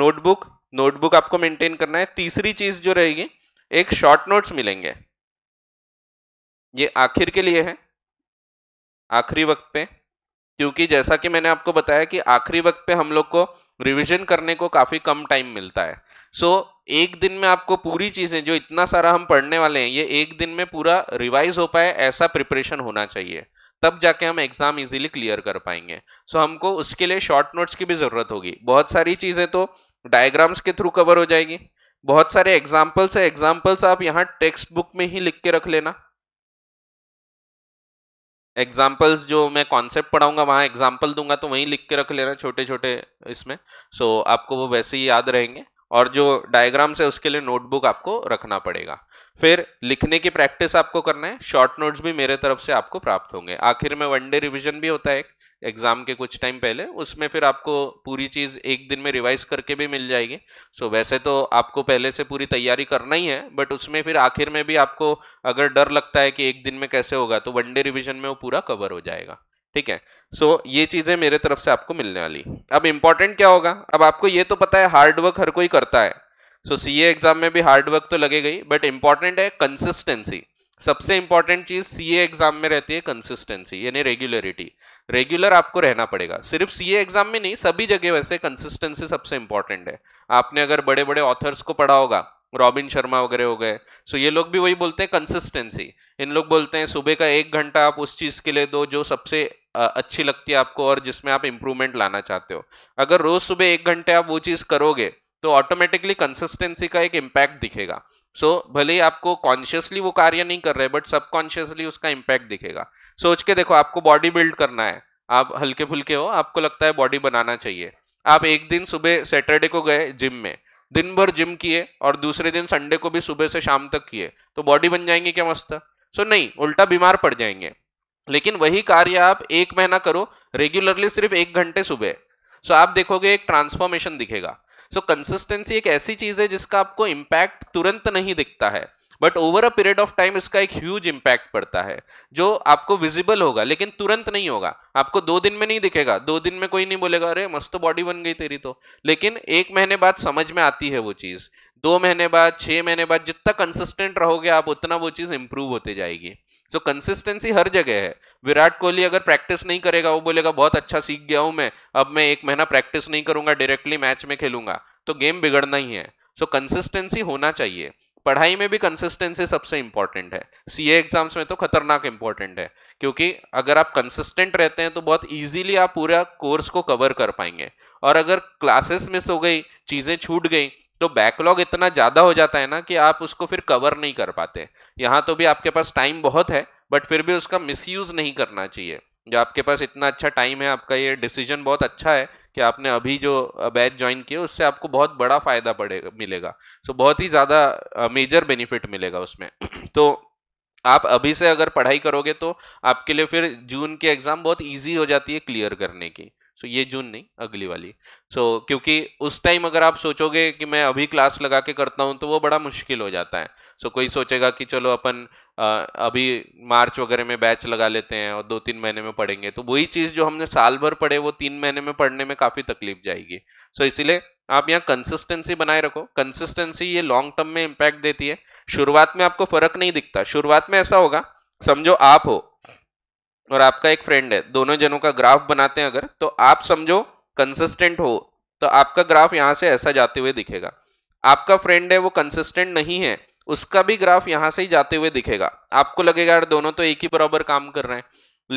नोटबुक नोटबुक आपको मेंटेन करना है तीसरी चीज जो रहेगी एक शॉर्ट नोट्स मिलेंगे ये आखिर के लिए है आखिरी वक्त पे क्योंकि जैसा कि मैंने आपको बताया कि आखिरी वक्त पे हम लोग को रिविजन करने को काफ़ी कम टाइम मिलता है सो so, एक दिन में आपको पूरी चीज़ें जो इतना सारा हम पढ़ने वाले हैं ये एक दिन में पूरा रिवाइज हो पाए ऐसा प्रिपरेशन होना चाहिए तब जाके हम एग्ज़ाम इजीली क्लियर कर पाएंगे सो so, हमको उसके लिए शॉर्ट नोट्स की भी ज़रूरत होगी बहुत सारी चीज़ें तो डायग्राम्स के थ्रू कवर हो जाएगी बहुत सारे एग्जाम्पल्स है एग्जाम्पल्स आप यहाँ टेक्स्ट बुक में ही लिख के रख लेना एग्जाम्पल्स जो मैं कॉन्सेप्ट पढ़ाऊंगा वहां एग्जाम्पल दूंगा तो वहीं लिख के रख लेना छोटे छोटे इसमें सो so, आपको वो वैसे ही याद रहेंगे और जो डायग्राम्स है उसके लिए नोटबुक आपको रखना पड़ेगा फिर लिखने की प्रैक्टिस आपको करना है शॉर्ट नोट्स भी मेरे तरफ से आपको प्राप्त होंगे आखिर में वन डे रिविजन भी होता है एग्जाम के कुछ टाइम पहले उसमें फिर आपको पूरी चीज़ एक दिन में रिवाइज करके भी मिल जाएगी सो so, वैसे तो आपको पहले से पूरी तैयारी करना ही है बट उसमें फिर आखिर में भी आपको अगर डर लगता है कि एक दिन में कैसे होगा तो वन डे रिविजन में वो पूरा कवर हो जाएगा ठीक है सो so, ये चीज़ें मेरे तरफ से आपको मिलने वाली अब इम्पॉर्टेंट क्या होगा अब आपको ये तो पता है हार्डवर्क हर कोई करता है सो सी एग्ज़ाम में भी हार्डवर्क तो लगे गई बट इम्पॉर्टेंट है कंसिस्टेंसी सबसे इंपॉर्टेंट चीज सी एग्जाम में रहती है कंसिस्टेंसी यानी रेगुलरिटी रेगुलर आपको रहना पड़ेगा सिर्फ सी एग्जाम में नहीं सभी जगह वैसे कंसिस्टेंसी सबसे इंपॉर्टेंट है आपने अगर बड़े बड़े ऑथर्स को पढ़ा होगा रॉबिन शर्मा वगैरह हो गए सो ये लोग भी वही बोलते हैं कंसिस्टेंसी इन लोग बोलते हैं सुबह का एक घंटा आप उस चीज़ के लिए दो जो सबसे अच्छी लगती है आपको और जिसमें आप इम्प्रूवमेंट लाना चाहते हो अगर रोज़ सुबह एक घंटे आप वो चीज़ करोगे तो ऑटोमेटिकली कंसिस्टेंसी का एक इम्पैक्ट दिखेगा सो so, भले ही आपको कॉन्शियसली वो कार्य नहीं कर रहे बट सबकॉन्शियसली उसका इम्पैक्ट दिखेगा सोच के देखो आपको बॉडी बिल्ड करना है आप हल्के फुल्के हो आपको लगता है बॉडी बनाना चाहिए आप एक दिन सुबह सैटरडे को गए जिम में दिन भर जिम किए और दूसरे दिन संडे को भी सुबह से शाम तक किए तो बॉडी बन जाएंगी क्या मस्त सो नहीं उल्टा बीमार पड़ जाएंगे लेकिन वही कार्य आप एक महीना करो रेगुलरली सिर्फ एक घंटे सुबह सो आप देखोगे एक ट्रांसफॉर्मेशन दिखेगा सो कंसिस्टेंसी एक ऐसी चीज है जिसका आपको इम्पैक्ट तुरंत नहीं दिखता है but over a period of time इसका एक ह्यूज इम्पैक्ट पड़ता है जो आपको विजिबल होगा लेकिन तुरंत नहीं होगा आपको दो दिन में नहीं दिखेगा दो दिन में कोई नहीं बोलेगा अरे मस्त तो बॉडी बन गई तेरी तो लेकिन एक महीने बाद समझ में आती है वो चीज़ दो महीने बाद छः महीने बाद जितना कंसिस्टेंट रहोगे आप उतना वो चीज़ इंप्रूव होते जाएगी सो so, कंसिस्टेंसी हर जगह है विराट कोहली अगर प्रैक्टिस नहीं करेगा वो बोलेगा बहुत अच्छा सीख गया हूँ मैं अब मैं एक महीना प्रैक्टिस नहीं करूंगा डायरेक्टली मैच में खेलूंगा तो गेम बिगड़ना ही है सो so, कंसिस्टेंसी होना चाहिए पढ़ाई में भी कंसिस्टेंसी सबसे इंपॉर्टेंट है सीए एग्जाम्स में तो खतरनाक इंपॉर्टेंट है क्योंकि अगर आप कंसिस्टेंट रहते हैं तो बहुत इजीली आप पूरा कोर्स को कवर कर पाएंगे और अगर क्लासेस मिस हो गई चीज़ें छूट गई तो बैकलॉग इतना ज़्यादा हो जाता है ना कि आप उसको फिर कवर नहीं कर पाते यहाँ तो भी आपके पास टाइम बहुत है बट फिर भी उसका मिसयूज़ नहीं करना चाहिए जो आपके पास इतना अच्छा टाइम है आपका ये डिसीजन बहुत अच्छा है कि आपने अभी जो बैच ज्वाइन किया उससे आपको बहुत बड़ा फ़ायदा पड़ेगा मिलेगा सो so, बहुत ही ज़्यादा मेजर बेनिफिट मिलेगा उसमें तो आप अभी से अगर पढ़ाई करोगे तो आपके लिए फिर जून की एग्ज़ाम बहुत ईजी हो जाती है क्लियर करने की सो ये जून नहीं अगली वाली सो so, क्योंकि उस टाइम अगर आप सोचोगे कि मैं अभी क्लास लगा के करता हूँ तो वो बड़ा मुश्किल हो जाता है सो so, कोई सोचेगा कि चलो अपन अभी मार्च वगैरह में बैच लगा लेते हैं और दो तीन महीने में पढ़ेंगे तो वही चीज़ जो हमने साल भर पढ़े वो तीन महीने में पढ़ने में काफ़ी तकलीफ जाएगी सो so, इसीलिए आप यहाँ कंसिस्टेंसी बनाए रखो कंसिस्टेंसी ये लॉन्ग टर्म में इम्पैक्ट देती है शुरुआत में आपको फर्क नहीं दिखता शुरुआत में ऐसा होगा समझो आप हो और आपका एक फ्रेंड है दोनों जनों का ग्राफ बनाते हैं अगर तो आप समझो कंसिस्टेंट हो तो आपका ग्राफ यहाँ से ऐसा जाते हुए दिखेगा आपका फ्रेंड है वो कंसिस्टेंट नहीं है उसका भी ग्राफ यहाँ से ही जाते हुए दिखेगा आपको लगेगा यार दोनों तो एक ही बराबर काम कर रहे हैं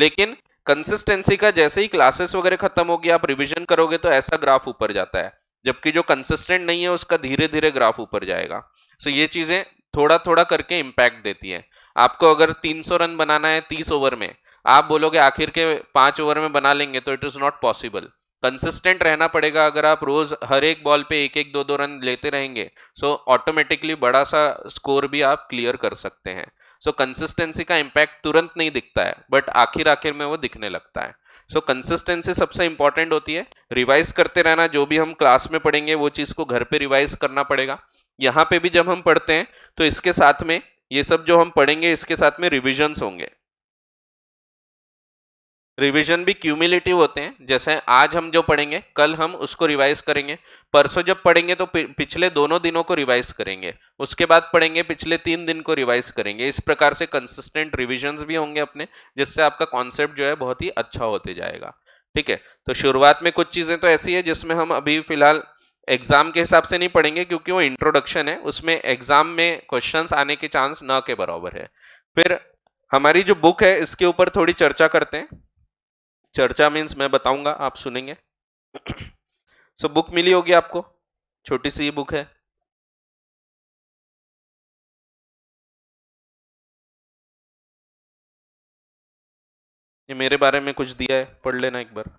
लेकिन कंसिस्टेंसी का जैसे ही क्लासेस वगैरह खत्म होगी आप रिविजन करोगे तो ऐसा ग्राफ ऊपर जाता है जबकि जो कंसिस्टेंट नहीं है उसका धीरे धीरे ग्राफ ऊपर जाएगा सो ये चीज़ें थोड़ा थोड़ा करके इम्पैक्ट देती है आपको अगर 300 रन बनाना है 30 ओवर में आप बोलोगे आखिर के पांच ओवर में बना लेंगे तो it is not possible consistent रहना पड़ेगा अगर आप रोज हर एक बॉल पे एक एक दो दो रन लेते रहेंगे सो so, ऑटोमेटिकली बड़ा सा स्कोर भी आप क्लियर कर सकते हैं सो so, कंसिस्टेंसी का इम्पैक्ट तुरंत नहीं दिखता है बट आखिर आखिर में वो दिखने लगता है सो so, कंसिस्टेंसी सबसे इंपॉर्टेंट होती है रिवाइज करते रहना जो भी हम क्लास में पढ़ेंगे वो चीज़ को घर पर रिवाइज करना पड़ेगा यहाँ पर भी जब हम पढ़ते हैं तो इसके साथ में ये सब जो हम पढ़ेंगे इसके साथ में रिविजन्स होंगे रिवीजन भी क्यूमिलेटिव होते हैं जैसे आज हम जो पढ़ेंगे कल हम उसको रिवाइज करेंगे परसों जब पढ़ेंगे तो पिछले दोनों दिनों को रिवाइज करेंगे उसके बाद पढ़ेंगे पिछले तीन दिन को रिवाइज करेंगे इस प्रकार से कंसिस्टेंट रिविजन्स भी होंगे अपने जिससे आपका कॉन्सेप्ट जो है बहुत ही अच्छा होते जाएगा ठीक है तो शुरुआत में कुछ चीज़ें तो ऐसी है जिसमें हम अभी फिलहाल एग्जाम के हिसाब से नहीं पढ़ेंगे क्योंकि वो इंट्रोडक्शन है उसमें एग्जाम में क्वेश्चंस आने के चांस न के बराबर है फिर हमारी जो बुक है इसके ऊपर थोड़ी चर्चा करते हैं चर्चा मीन्स मैं बताऊंगा आप सुनेंगे सो so, बुक मिली होगी आपको छोटी सी बुक है ये मेरे बारे में कुछ दिया है पढ़ लेना एक बार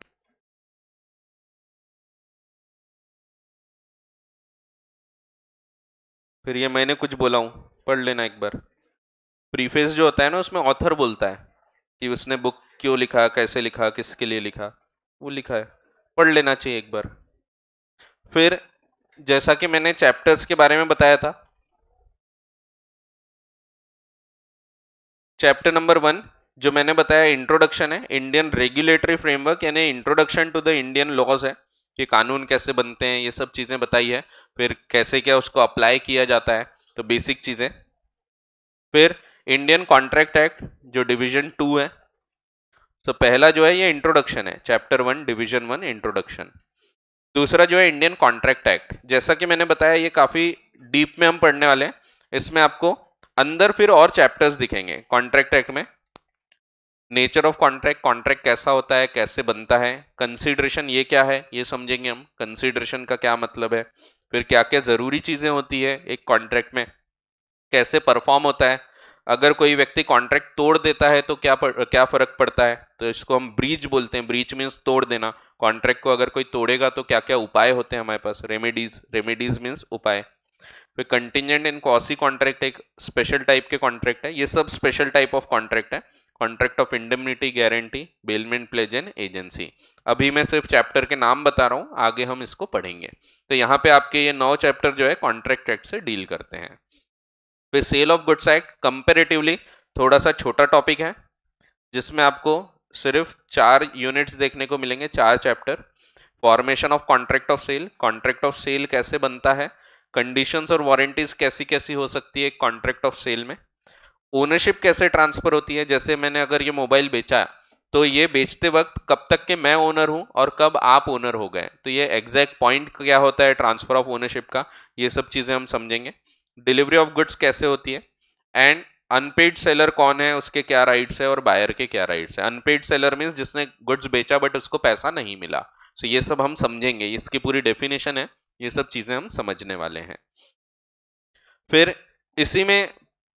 फिर ये मैंने कुछ बोला हूँ पढ़ लेना एक बार प्रीफेस जो होता है ना उसमें ऑथर बोलता है कि उसने बुक क्यों लिखा कैसे लिखा किसके लिए लिखा वो लिखा है पढ़ लेना चाहिए एक बार फिर जैसा कि मैंने चैप्टर्स के बारे में बताया था चैप्टर नंबर वन जो मैंने बताया इंट्रोडक्शन है इंडियन रेगुलेटरी फ्रेमवर्क यानी introduction to the Indian laws है कि कानून कैसे बनते हैं ये सब चीज़ें बताई है फिर कैसे क्या उसको अप्लाई किया जाता है तो बेसिक चीज़ें फिर इंडियन कॉन्ट्रैक्ट एक्ट जो डिवीजन टू है तो पहला जो है ये इंट्रोडक्शन है chapter one division one introduction दूसरा जो है इंडियन कॉन्ट्रैक्ट एक्ट जैसा कि मैंने बताया ये काफ़ी डीप में हम पढ़ने वाले हैं इसमें आपको अंदर फिर और चैप्टर्स दिखेंगे कॉन्ट्रैक्ट एक्ट में नेचर ऑफ कॉन्ट्रैक्ट कॉन्ट्रैक्ट कैसा होता है कैसे बनता है कंसिडरेशन ये क्या है ये समझेंगे हम कंसिडरेशन का क्या मतलब है फिर क्या क्या ज़रूरी चीज़ें होती है एक कॉन्ट्रैक्ट में कैसे परफॉर्म होता है अगर कोई व्यक्ति कॉन्ट्रैक्ट तोड़ देता है तो क्या पर, क्या फर्क पड़ता है तो इसको हम ब्रीच बोलते हैं ब्रीच मीन्स तोड़ देना कॉन्ट्रैक्ट को अगर कोई तोड़ेगा तो क्या क्या उपाय होते हैं हमारे पास रेमेडीज रेमेडीज मीन्स उपाय फिर कंटिजेंट इन कॉसी कॉन्ट्रैक्ट एक स्पेशल टाइप के कॉन्ट्रैक्ट है ये सब स्पेशल टाइप ऑफ कॉन्ट्रैक्ट है contract of indemnity guarantee bailment pledge and agency अभी मैं सिर्फ चैप्टर के नाम बता रहा हूँ आगे हम इसको पढ़ेंगे तो यहाँ पे आपके ये नौ चैप्टर जो है कॉन्ट्रैक्ट एक्ट से डील करते हैं फिर sale of goods act comparatively थोड़ा सा छोटा टॉपिक है जिसमें आपको सिर्फ चार यूनिट्स देखने को मिलेंगे चार chapter formation of contract of sale contract of sale कैसे बनता है कंडीशंस और वारंटीज कैसी कैसी हो सकती है कॉन्ट्रैक्ट ऑफ सेल में ओनरशिप कैसे ट्रांसफर होती है जैसे मैंने अगर ये मोबाइल बेचा तो ये बेचते वक्त कब तक के मैं ओनर हूँ और कब आप ओनर हो गए तो ये एग्जैक्ट पॉइंट क्या होता है ट्रांसफर ऑफ ओनरशिप का ये सब चीज़ें हम समझेंगे डिलीवरी ऑफ गुड्स कैसे होती है एंड अनपेड सेलर कौन है उसके क्या राइट्स है और बायर के क्या राइट्स है अनपेड सेलर मीन्स जिसने गुड्स बेचा बट उसको पैसा नहीं मिला सो so ये सब हम समझेंगे इसकी पूरी डेफिनेशन है ये सब चीज़ें हम समझने वाले हैं फिर इसी में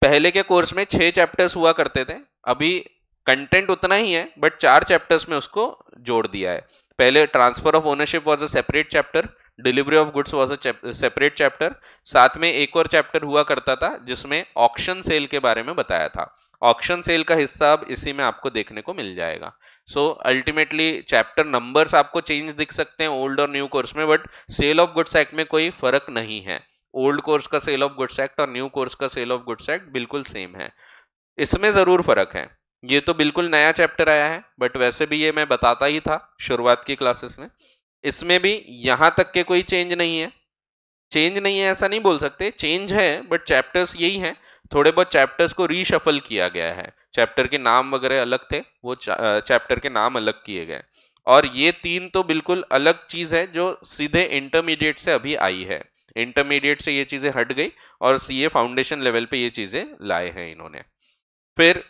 पहले के कोर्स में छः चैप्टर्स हुआ करते थे अभी कंटेंट उतना ही है बट चार चैप्टर्स में उसको जोड़ दिया है पहले transfer of ownership was a separate chapter delivery of goods was a separate chapter साथ में एक और चैप्टर हुआ करता था जिसमें ऑक्शन सेल के बारे में बताया था ऑक्शन सेल का हिस्सा अब इसी में आपको देखने को मिल जाएगा सो अल्टीमेटली चैप्टर नंबर्स आपको चेंज दिख सकते हैं ओल्ड और न्यू कोर्स में but sale of goods act में कोई फर्क नहीं है ओल्ड कोर्स का सेल ऑफ गुड्स एक्ट और न्यू कोर्स का सेल ऑफ गुड्स एक्ट बिल्कुल सेम है इसमें ज़रूर फर्क है ये तो बिल्कुल नया चैप्टर आया है बट वैसे भी ये मैं बताता ही था शुरुआत की क्लासेस में इसमें भी यहाँ तक के कोई चेंज नहीं है चेंज नहीं है ऐसा नहीं बोल सकते चेंज है बट चैप्टर्स यही हैं थोड़े बहुत चैप्टर्स को रीशफल किया गया है चैप्टर के नाम वगैरह अलग थे वो चैप्टर के नाम अलग किए गए और ये तीन तो बिल्कुल अलग चीज़ है जो सीधे इंटरमीडिएट से अभी आई है इंटरमीडिएट से ये चीज़ें हट गई और सीए फाउंडेशन लेवल पे ये चीज़ें लाए हैं इन्होंने फिर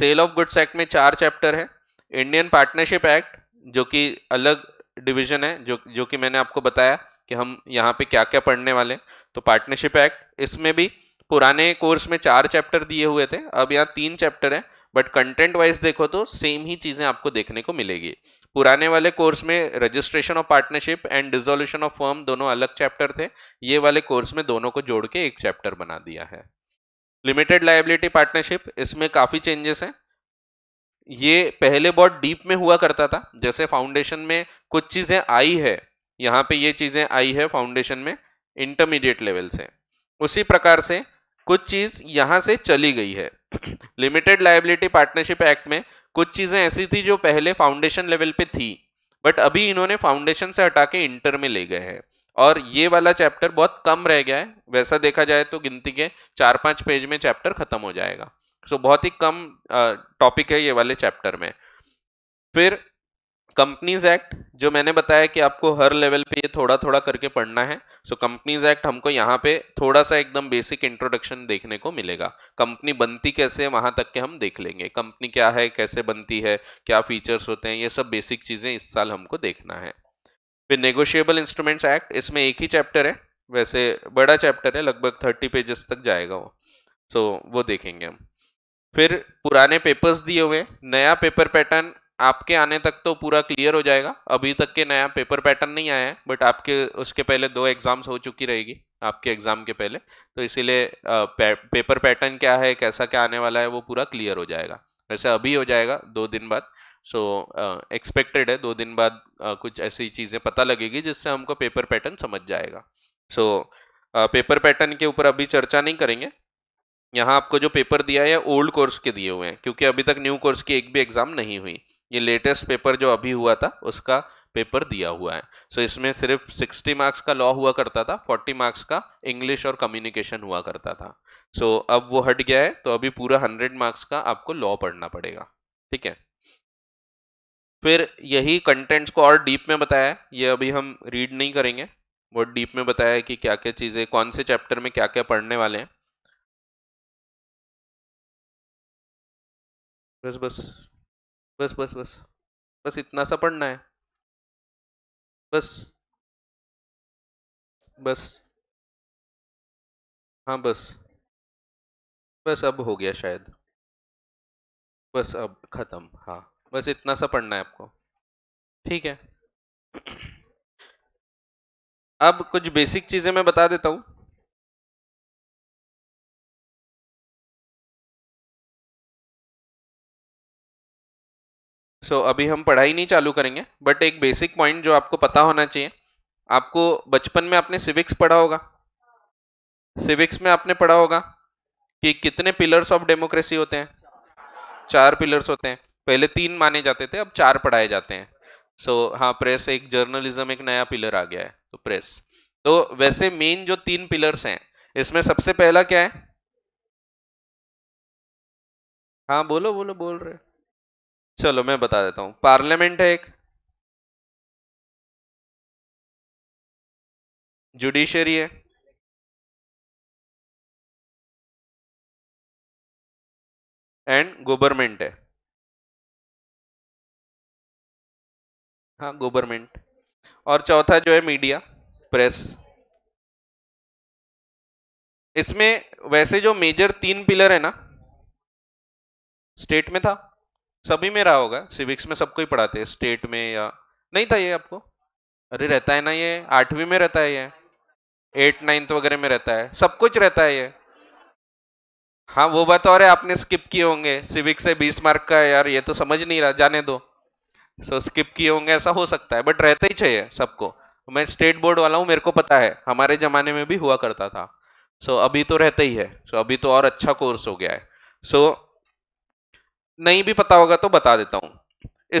सेल ऑफ गुड्स एक्ट में चार चैप्टर है इंडियन पार्टनरशिप एक्ट जो कि अलग डिवीजन है जो जो कि मैंने आपको बताया कि हम यहाँ पे क्या क्या पढ़ने वाले तो पार्टनरशिप एक्ट इसमें भी पुराने कोर्स में चार चैप्टर दिए हुए थे अब यहाँ तीन चैप्टर हैं बट कंटेंट वाइज देखो तो सेम ही चीज़ें आपको देखने को मिलेगी पुराने वाले कोर्स में registration of partnership and dissolution of firm दोनों अलग चैप्टर थे ये वाले कोर्स में दोनों को जोड़ के एक चैप्टर बना दिया है लिमिटेड लाइबिलिटी पार्टनरशिप इसमें काफ़ी चेंजेस हैं ये पहले बहुत डीप में हुआ करता था जैसे फाउंडेशन में कुछ चीज़ें आई है यहाँ पे ये चीज़ें आई है फाउंडेशन में इंटरमीडिएट लेवल से उसी प्रकार से कुछ चीज़ यहाँ से चली गई है लिमिटेड लाइबिलिटी पार्टनरशिप एक्ट में कुछ चीज़ें ऐसी थी जो पहले फाउंडेशन लेवल पे थी बट अभी इन्होंने फाउंडेशन से हटा के इंटर में ले गए हैं और ये वाला चैप्टर बहुत कम रह गया है वैसा देखा जाए तो गिनती के चार पाँच पेज में चैप्टर खत्म हो जाएगा सो so, बहुत ही कम टॉपिक है ये वाले चैप्टर में फिर कंपनीज एक्ट जो मैंने बताया कि आपको हर लेवल पे ये थोड़ा थोड़ा करके पढ़ना है सो कंपनीज एक्ट हमको यहाँ पे थोड़ा सा एकदम बेसिक इंट्रोडक्शन देखने को मिलेगा कंपनी बनती कैसे वहाँ तक के हम देख लेंगे कंपनी क्या है कैसे बनती है क्या फीचर्स होते हैं ये सब बेसिक चीज़ें इस साल हमको देखना है फिर नेगोशिएबल इंस्ट्रूमेंट्स एक्ट इसमें एक ही चैप्टर है वैसे बड़ा चैप्टर है लगभग थर्टी पेजेस तक जाएगा वो सो so, वो देखेंगे हम फिर पुराने पेपर्स दिए हुए नया पेपर पैटर्न आपके आने तक तो पूरा क्लियर हो जाएगा अभी तक के नया पेपर पैटर्न नहीं आया है बट आपके उसके पहले दो एग्जाम्स हो चुकी रहेगी आपके एग्जाम के पहले तो इसीलिए पे, पेपर पैटर्न क्या है कैसा क्या आने वाला है वो पूरा क्लियर हो जाएगा वैसे अभी हो जाएगा दो दिन बाद सो so, एक्सपेक्टेड uh, है दो दिन बाद uh, कुछ ऐसी चीज़ें पता लगेगी जिससे हमको पेपर पैटर्न समझ जाएगा सो so, पेपर पैटर्न के ऊपर अभी चर्चा नहीं करेंगे यहाँ आपको जो पेपर दिया है ओल्ड कोर्स के दिए हुए हैं क्योंकि अभी तक न्यू कोर्स की एक भी एग्ज़ाम नहीं हुई ये लेटेस्ट पेपर जो अभी हुआ था उसका पेपर दिया हुआ है सो so, इसमें सिर्फ 60 मार्क्स का लॉ हुआ करता था 40 मार्क्स का इंग्लिश और कम्युनिकेशन हुआ करता था सो so, अब वो हट गया है तो अभी पूरा 100 मार्क्स का आपको लॉ पढ़ना पड़ेगा ठीक है फिर यही कंटेंट्स को और डीप में बताया है ये अभी हम रीड नहीं करेंगे बहुत डीप में बताया है कि क्या क्या चीज़ें कौन से चैप्टर में क्या क्या पढ़ने वाले हैं बस बस बस बस बस बस इतना सा पढ़ना है बस बस हाँ बस बस अब हो गया शायद बस अब ख़त्म हाँ बस इतना सा पढ़ना है आपको ठीक है अब कुछ बेसिक चीज़ें मैं बता देता हूँ सो so, अभी हम पढ़ाई नहीं चालू करेंगे बट एक बेसिक पॉइंट जो आपको पता होना चाहिए आपको बचपन में आपने सिविक्स पढ़ा होगा सिविक्स में आपने पढ़ा होगा कि कितने पिलर्स ऑफ डेमोक्रेसी होते हैं चार पिलर्स होते हैं पहले तीन माने जाते थे अब चार पढ़ाए जाते हैं सो so, हाँ प्रेस एक जर्नलिज्म एक नया पिलर आ गया है तो प्रेस तो वैसे मेन जो तीन पिलर्स हैं इसमें सबसे पहला क्या है हाँ बोलो बोलो बोल रहे चलो मैं बता देता हूं पार्लियामेंट है एक जुडिशरी है एंड गवर्नमेंट है हाँ गवर्नमेंट और चौथा जो है मीडिया प्रेस इसमें वैसे जो मेजर तीन पिलर है ना स्टेट में था सभी में रहा होगा सिविक्स में सबको ही पढ़ाते हैं स्टेट में या नहीं था ये आपको अरे रहता है ना ये आठवीं में रहता है ये एट नाइन्थ वगैरह में रहता है सब कुछ रहता है ये हाँ वो बात और है आपने स्किप किए होंगे सिविक्स से बीस मार्क का यार ये तो समझ नहीं रहा जाने दो सो so, स्किप किए होंगे ऐसा हो सकता है बट रहता ही चाहिए सबको मैं स्टेट बोर्ड वाला हूँ मेरे को पता है हमारे ज़माने में भी हुआ करता था सो so, अभी तो रहता ही है सो so, अभी तो और अच्छा कोर्स हो गया है सो so, नहीं भी पता होगा तो बता देता हूं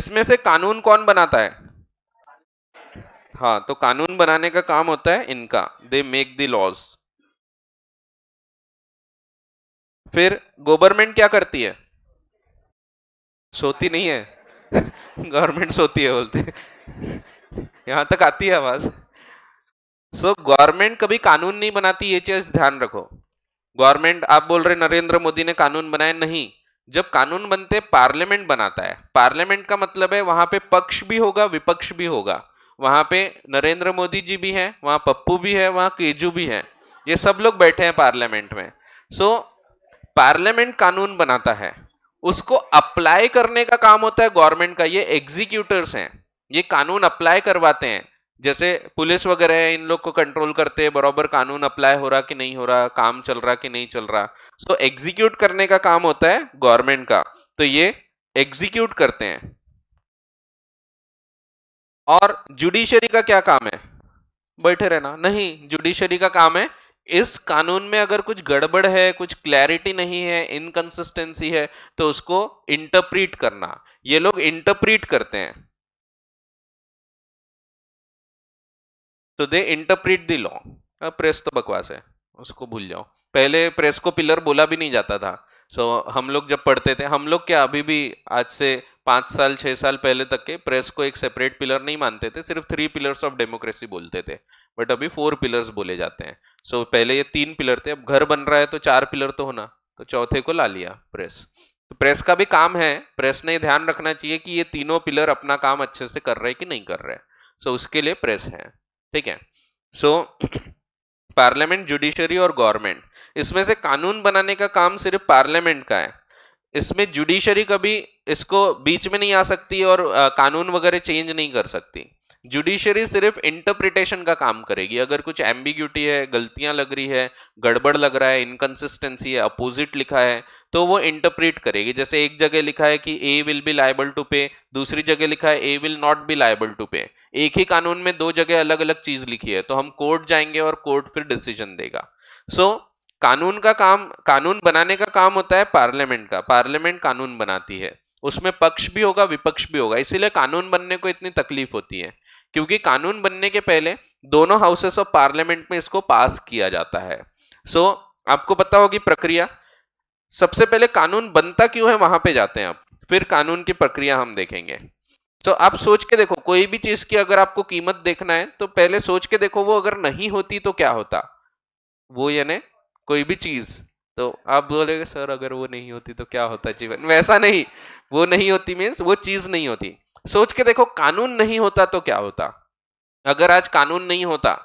इसमें से कानून कौन बनाता है हाँ तो कानून बनाने का काम होता है इनका दे मेक द लॉज फिर गवर्नमेंट क्या करती है सोती नहीं है गवर्नमेंट सोती है बोलते यहां तक आती है आवाज सो so, गवर्नमेंट कभी कानून नहीं बनाती ये चीज ध्यान रखो गवर्नमेंट आप बोल रहे नरेंद्र मोदी ने कानून बनाए नहीं जब कानून बनते पार्लियामेंट बनाता है पार्लियामेंट का मतलब है वहां पे पक्ष भी होगा विपक्ष भी होगा वहां पे नरेंद्र मोदी जी भी हैं वहां पप्पू भी है वहां केजू भी है ये सब लोग बैठे हैं पार्लियामेंट में सो so, पार्लियामेंट कानून बनाता है उसको अप्लाई करने का काम होता है गवर्नमेंट का ये एग्जीक्यूटर्स हैं ये कानून अप्लाई करवाते हैं जैसे पुलिस वगैरह है इन लोग को कंट्रोल करते हैं बराबर कानून अप्लाई हो रहा कि नहीं हो रहा काम चल रहा कि नहीं चल रहा सो so, एग्जीक्यूट करने का काम होता है गवर्नमेंट का तो ये एग्जीक्यूट करते हैं और जुडिशरी का क्या काम है बैठे रहना नहीं जुडिशरी का काम है इस कानून में अगर कुछ गड़बड़ है कुछ क्लैरिटी नहीं है इनकन्सिस्टेंसी है तो उसको इंटरप्रीट करना ये लोग इंटरप्रीट करते हैं तो they interpret the law press तो बकवास है उसको भूल जाओ पहले प्रेस को पिलर बोला भी नहीं जाता था सो so, हम लोग जब पढ़ते थे हम लोग क्या अभी भी आज से पाँच साल छः साल पहले तक के प्रेस को एक सेपरेट पिलर नहीं मानते थे सिर्फ थ्री पिलर्स ऑफ डेमोक्रेसी बोलते थे बट अभी फोर पिलर्स बोले जाते हैं सो so, पहले ये तीन पिलर थे अब घर बन रहा है तो चार पिलर तो होना तो चौथे को ला लिया प्रेस तो प्रेस का भी काम है प्रेस ने ध्यान रखना चाहिए कि ये तीनों पिलर अपना काम अच्छे से कर रहे कि नहीं कर रहे सो so, उसके लिए प्रेस है ठीक है सो पार्लियामेंट जुडिशरी और गवर्नमेंट इसमें से कानून बनाने का काम सिर्फ पार्लियामेंट का है इसमें जुडिशरी कभी इसको बीच में नहीं आ सकती और आ, कानून वगैरह चेंज नहीं कर सकती जुडिशरी सिर्फ इंटरप्रिटेशन का काम करेगी अगर कुछ एम्बिग्यूटी है गलतियां लग रही है गड़बड़ लग रहा है इनकन्सिस्टेंसी है अपोजिट लिखा है तो वो इंटरप्रिट करेगी जैसे एक जगह लिखा है कि A will be liable to pay दूसरी जगह लिखा है A will not be liable to pay एक ही कानून में दो जगह अलग अलग चीज लिखी है तो हम कोर्ट जाएंगे और कोर्ट फिर डिसीजन देगा सो so, कानून का काम कानून बनाने का काम होता है पार्लियामेंट का पार्लियामेंट कानून बनाती है उसमें पक्ष भी होगा विपक्ष भी होगा इसीलिए कानून बनने को इतनी तकलीफ होती है क्योंकि कानून बनने के पहले दोनों हाउसेस ऑफ पार्लियामेंट में इसको पास किया जाता है सो so, आपको पता होगी प्रक्रिया सबसे पहले कानून बनता क्यों है वहां पे जाते हैं आप फिर कानून की प्रक्रिया हम देखेंगे तो so, आप सोच के देखो कोई भी चीज की अगर आपको कीमत देखना है तो पहले सोच के देखो वो अगर नहीं होती तो क्या होता वो यानी कोई भी चीज तो आप बोलेगे सर अगर वो नहीं होती तो क्या होता जीवन वैसा नहीं वो नहीं होती मीन्स वो चीज नहीं होती सोच के देखो कानून नहीं होता तो क्या होता अगर आज कानून नहीं होता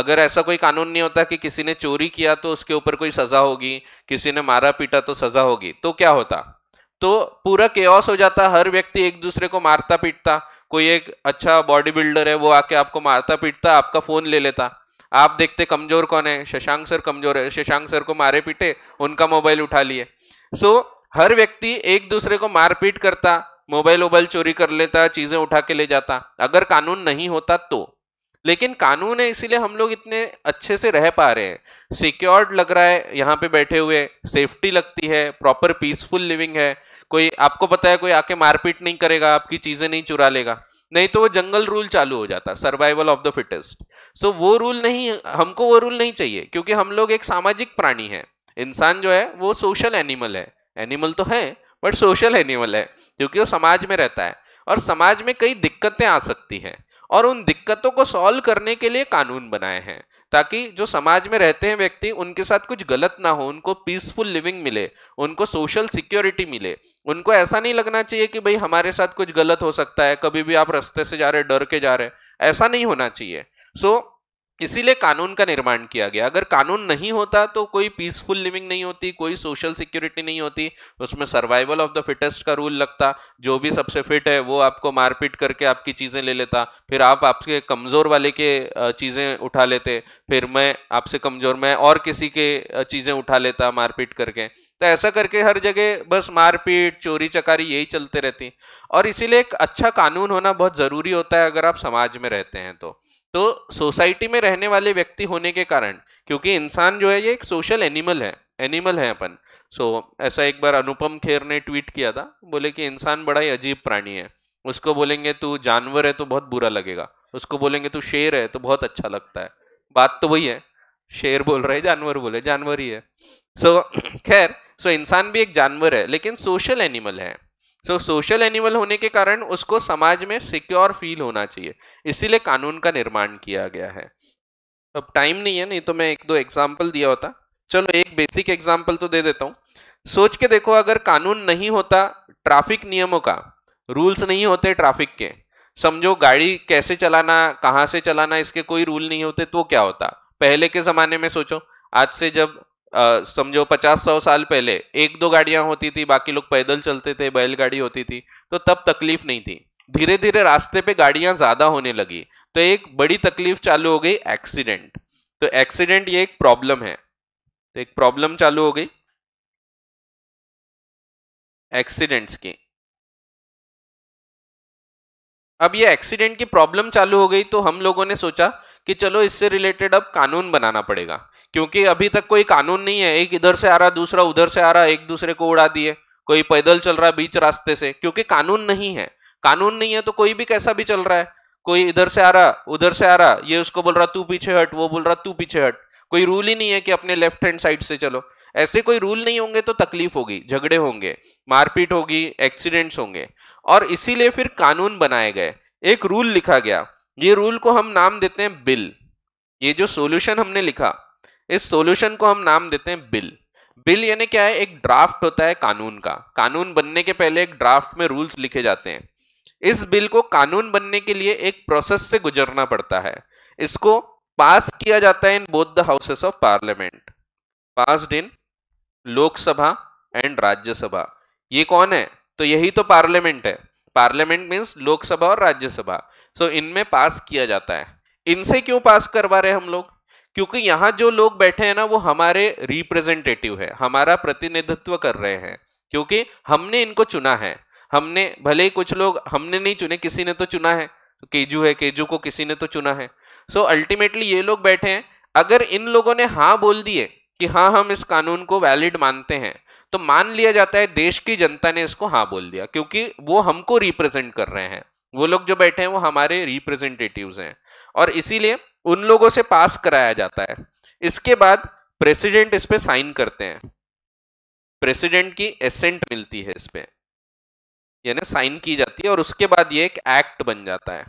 अगर ऐसा कोई कानून नहीं होता कि किसी ने चोरी किया तो उसके ऊपर कोई सजा होगी किसी ने मारा पीटा तो सजा होगी तो क्या होता तो पूरा केओस हो जाता हर व्यक्ति एक दूसरे को मारता पीटता कोई एक अच्छा बॉडी बिल्डर है वो आके आपको मारता पीटता आपका फोन ले लेता आप देखते कमजोर कौन है शशांक सर कमजोर है शशांक सर को मारे पीटे उनका मोबाइल उठा लिए सो so, हर व्यक्ति एक दूसरे को मारपीट करता मोबाइल वोबाइल चोरी कर लेता चीजें उठा के ले जाता अगर कानून नहीं होता तो लेकिन कानून है इसीलिए हम लोग इतने अच्छे से रह पा रहे हैं सिक्योर्ड लग रहा है यहाँ पे बैठे हुए सेफ्टी लगती है प्रॉपर पीसफुल लिविंग है कोई आपको पता है कोई आके मारपीट नहीं करेगा आपकी चीजें नहीं चुरा लेगा नहीं तो वो जंगल रूल चालू हो जाता survival of the fittest so वो रूल नहीं हमको वो रूल नहीं चाहिए क्योंकि हम लोग एक सामाजिक प्राणी है इंसान जो है वो सोशल एनिमल है एनिमल तो है बट सोशल एनिमल है क्योंकि वो समाज में रहता है और समाज में कई दिक्कतें आ सकती हैं और उन दिक्कतों को सॉल्व करने के लिए कानून बनाए हैं ताकि जो समाज में रहते हैं व्यक्ति उनके साथ कुछ गलत ना हो उनको पीसफुल लिविंग मिले उनको सोशल सिक्योरिटी मिले उनको ऐसा नहीं लगना चाहिए कि भाई हमारे साथ कुछ गलत हो सकता है कभी भी आप रास्ते से जा रहे डर के जा रहे ऐसा नहीं होना चाहिए सो so, इसीलिए कानून का निर्माण किया गया अगर कानून नहीं होता तो कोई पीसफुल लिविंग नहीं होती कोई सोशल सिक्योरिटी नहीं होती उसमें सर्वाइवल ऑफ द फिटेस्ट का रूल लगता जो भी सबसे फिट है वो आपको मारपीट करके आपकी चीज़ें ले लेता फिर आप आपके कमज़ोर वाले के चीज़ें उठा लेते फिर मैं आपसे कमज़ोर मैं और किसी के चीज़ें उठा लेता मारपीट करके तो ऐसा करके हर जगह बस मारपीट चोरी चकारी यही चलते रहती और इसीलिए एक अच्छा कानून होना बहुत ज़रूरी होता है अगर आप समाज में रहते हैं तो तो सोसाइटी में रहने वाले व्यक्ति होने के कारण क्योंकि इंसान जो है ये एक सोशल एनिमल है एनिमल है अपन सो so, ऐसा एक बार अनुपम खेर ने ट्वीट किया था बोले कि इंसान बड़ा ही अजीब प्राणी है उसको बोलेंगे तू जानवर है तो बहुत बुरा लगेगा उसको बोलेंगे तू शेर है तो बहुत अच्छा लगता है बात तो वही है शेर बोल रहे जानवर बोले जानवर ही है सो so, खैर सो so, इंसान भी एक जानवर है लेकिन सोशल एनिमल है सो सोशल एनिमल होने के कारण उसको समाज में सिक्योर फील होना चाहिए इसीलिए कानून का निर्माण किया गया है अब टाइम नहीं है नहीं तो मैं एक दो एग्जाम्पल दिया होता चलो एक बेसिक एग्जाम्पल तो दे देता हूँ सोच के देखो अगर कानून नहीं होता ट्रैफिक नियमों का रूल्स नहीं होते ट्रैफिक के समझो गाड़ी कैसे चलाना कहाँ से चलाना इसके कोई रूल नहीं होते तो क्या होता पहले के ज़माने में सोचो आज से जब समझो पचास सौ साल पहले एक दो गाड़ियां होती थी बाकी लोग पैदल चलते थे बैलगाड़ी होती थी तो तब तकलीफ नहीं थी धीरे धीरे रास्ते पे गाड़ियां ज्यादा होने लगी तो एक बड़ी तकलीफ चालू हो गई एक्सीडेंट तो एक्सीडेंट ये एक प्रॉब्लम है तो एक प्रॉब्लम चालू हो गई एक्सीडेंट्स की अब ये एक्सीडेंट की प्रॉब्लम चालू हो गई तो हम लोगों ने सोचा कि चलो इससे रिलेटेड अब कानून बनाना पड़ेगा क्योंकि अभी तक कोई कानून नहीं है एक इधर से आ रहा दूसरा उधर से आ रहा एक दूसरे को उड़ा दिए कोई पैदल चल रहा है बीच रास्ते से क्योंकि कानून नहीं है कानून नहीं है तो कोई भी कैसा भी चल रहा है कोई इधर से आ रहा उधर से आ रहा ये उसको बोल रहा तू पीछे हट वो बोल रहा तू पीछे हट कोई रूल ही नहीं है कि अपने लेफ्ट हैंड साइड से चलो ऐसे कोई रूल नहीं होंगे तो तकलीफ होगी झगड़े होंगे मारपीट होगी एक्सीडेंट्स होंगे और इसीलिए फिर कानून बनाए गए एक रूल लिखा गया ये रूल को हम नाम देते हैं बिल ये जो सॉल्यूशन हमने लिखा इस सॉल्यूशन को हम नाम देते हैं बिल बिल यानी क्या है एक ड्राफ्ट होता है कानून का कानून बनने के पहले एक ड्राफ्ट में रूल्स लिखे जाते हैं इस बिल को कानून बनने के लिए एक प्रोसेस से गुजरना पड़ता है इसको पास किया जाता है in both the houses of parliament pass in Lok Sabha and Rajya Sabha ये कौन है तो यही तो पार्लियामेंट है पार्लियामेंट मीन्स लोकसभा और राज्यसभा सो so, इनमें पास किया जाता है इनसे क्यों पास करवा रहे हम लोग क्योंकि यहाँ जो लोग बैठे हैं ना वो हमारे रिप्रेजेंटेटिव है हमारा प्रतिनिधित्व कर रहे हैं क्योंकि हमने इनको चुना है हमने भले ही कुछ लोग हमने नहीं चुने किसी ने तो चुना है केजू है केजू को किसी ने तो चुना है सो so, अल्टीमेटली ये लोग बैठे हैं अगर इन लोगों ने हाँ बोल दिए कि हाँ हम इस कानून को वैलिड मानते हैं तो मान लिया जाता है देश की जनता ने इसको हाँ बोल दिया क्योंकि वो हमको रिप्रेजेंट कर रहे हैं वो लोग जो बैठे हैं वो हमारे रिप्रेजेंटेटिव्स हैं और इसीलिए उन लोगों से पास कराया जाता है इसके बाद प्रेसिडेंट इस पर साइन करते हैं प्रेसिडेंट की एसेंट मिलती है इस पर यानी साइन की जाती है और उसके बाद ये एक एक्ट बन जाता है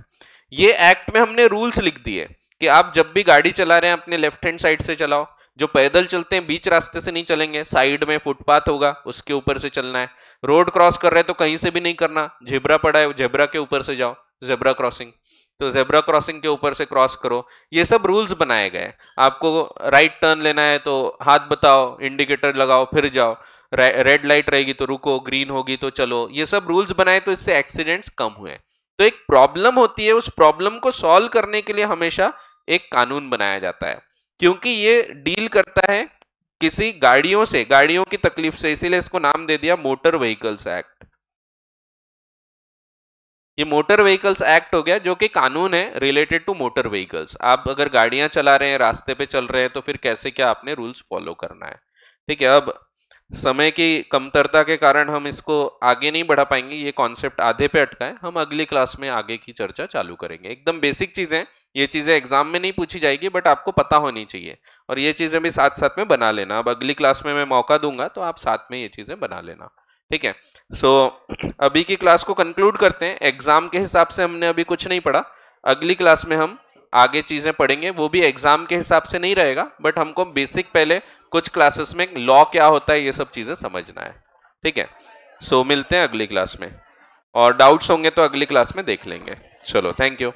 ये एक्ट में हमने रूल्स लिख दिए कि आप जब भी गाड़ी चला रहे हैं अपने लेफ्ट हैंड साइड से चलाओ जो पैदल चलते हैं बीच रास्ते से नहीं चलेंगे साइड में फुटपाथ होगा उसके ऊपर से चलना है रोड क्रॉस कर रहे हैं तो कहीं से भी नहीं करना जेबरा पड़ा है जेबरा के ऊपर से जाओ जेबरा क्रॉसिंग तो जेबरा क्रॉसिंग के ऊपर से क्रॉस करो ये सब रूल्स बनाए गए आपको राइट टर्न लेना है तो हाथ बताओ इंडिकेटर लगाओ फिर जाओ रेड लाइट रहेगी तो रुको ग्रीन होगी तो चलो ये सब रूल्स बनाए तो इससे एक्सीडेंट्स कम हुए तो एक प्रॉब्लम होती है उस प्रॉब्लम को सॉल्व करने के लिए हमेशा एक कानून बनाया जाता है क्योंकि ये डील करता है किसी गाड़ियों से गाड़ियों की तकलीफ से इसीलिए इसको नाम दे दिया मोटर व्हीकल्स एक्ट ये मोटर व्हीकल्स एक्ट हो गया जो कि कानून है रिलेटेड टू मोटर व्हीकल्स आप अगर गाड़ियां चला रहे हैं रास्ते पे चल रहे हैं तो फिर कैसे क्या आपने रूल्स फॉलो करना है ठीक है अब समय की कमतरता के कारण हम इसको आगे नहीं बढ़ा पाएंगे ये कॉन्सेप्ट आधे पे अटका है हम अगली क्लास में आगे की चर्चा चालू करेंगे एकदम बेसिक चीज़ें ये चीज़ें एग्जाम में नहीं पूछी जाएगी बट आपको पता होनी चाहिए और ये चीज़ें भी साथ साथ में बना लेना अब अगली क्लास में मैं मौका दूंगा तो आप साथ में ये चीज़ें बना लेना ठीक है सो so, अभी की क्लास को कंक्लूड करते हैं एग्जाम के हिसाब से हमने अभी कुछ नहीं पढ़ा अगली क्लास में हम आगे चीज़ें पढ़ेंगे वो भी एग्ज़ाम के हिसाब से नहीं रहेगा बट हमको बेसिक पहले कुछ क्लासेस में लॉ क्या होता है ये सब चीज़ें समझना है ठीक है सो so, मिलते हैं अगली क्लास में और डाउट्स होंगे तो अगली क्लास में देख लेंगे चलो थैंक यू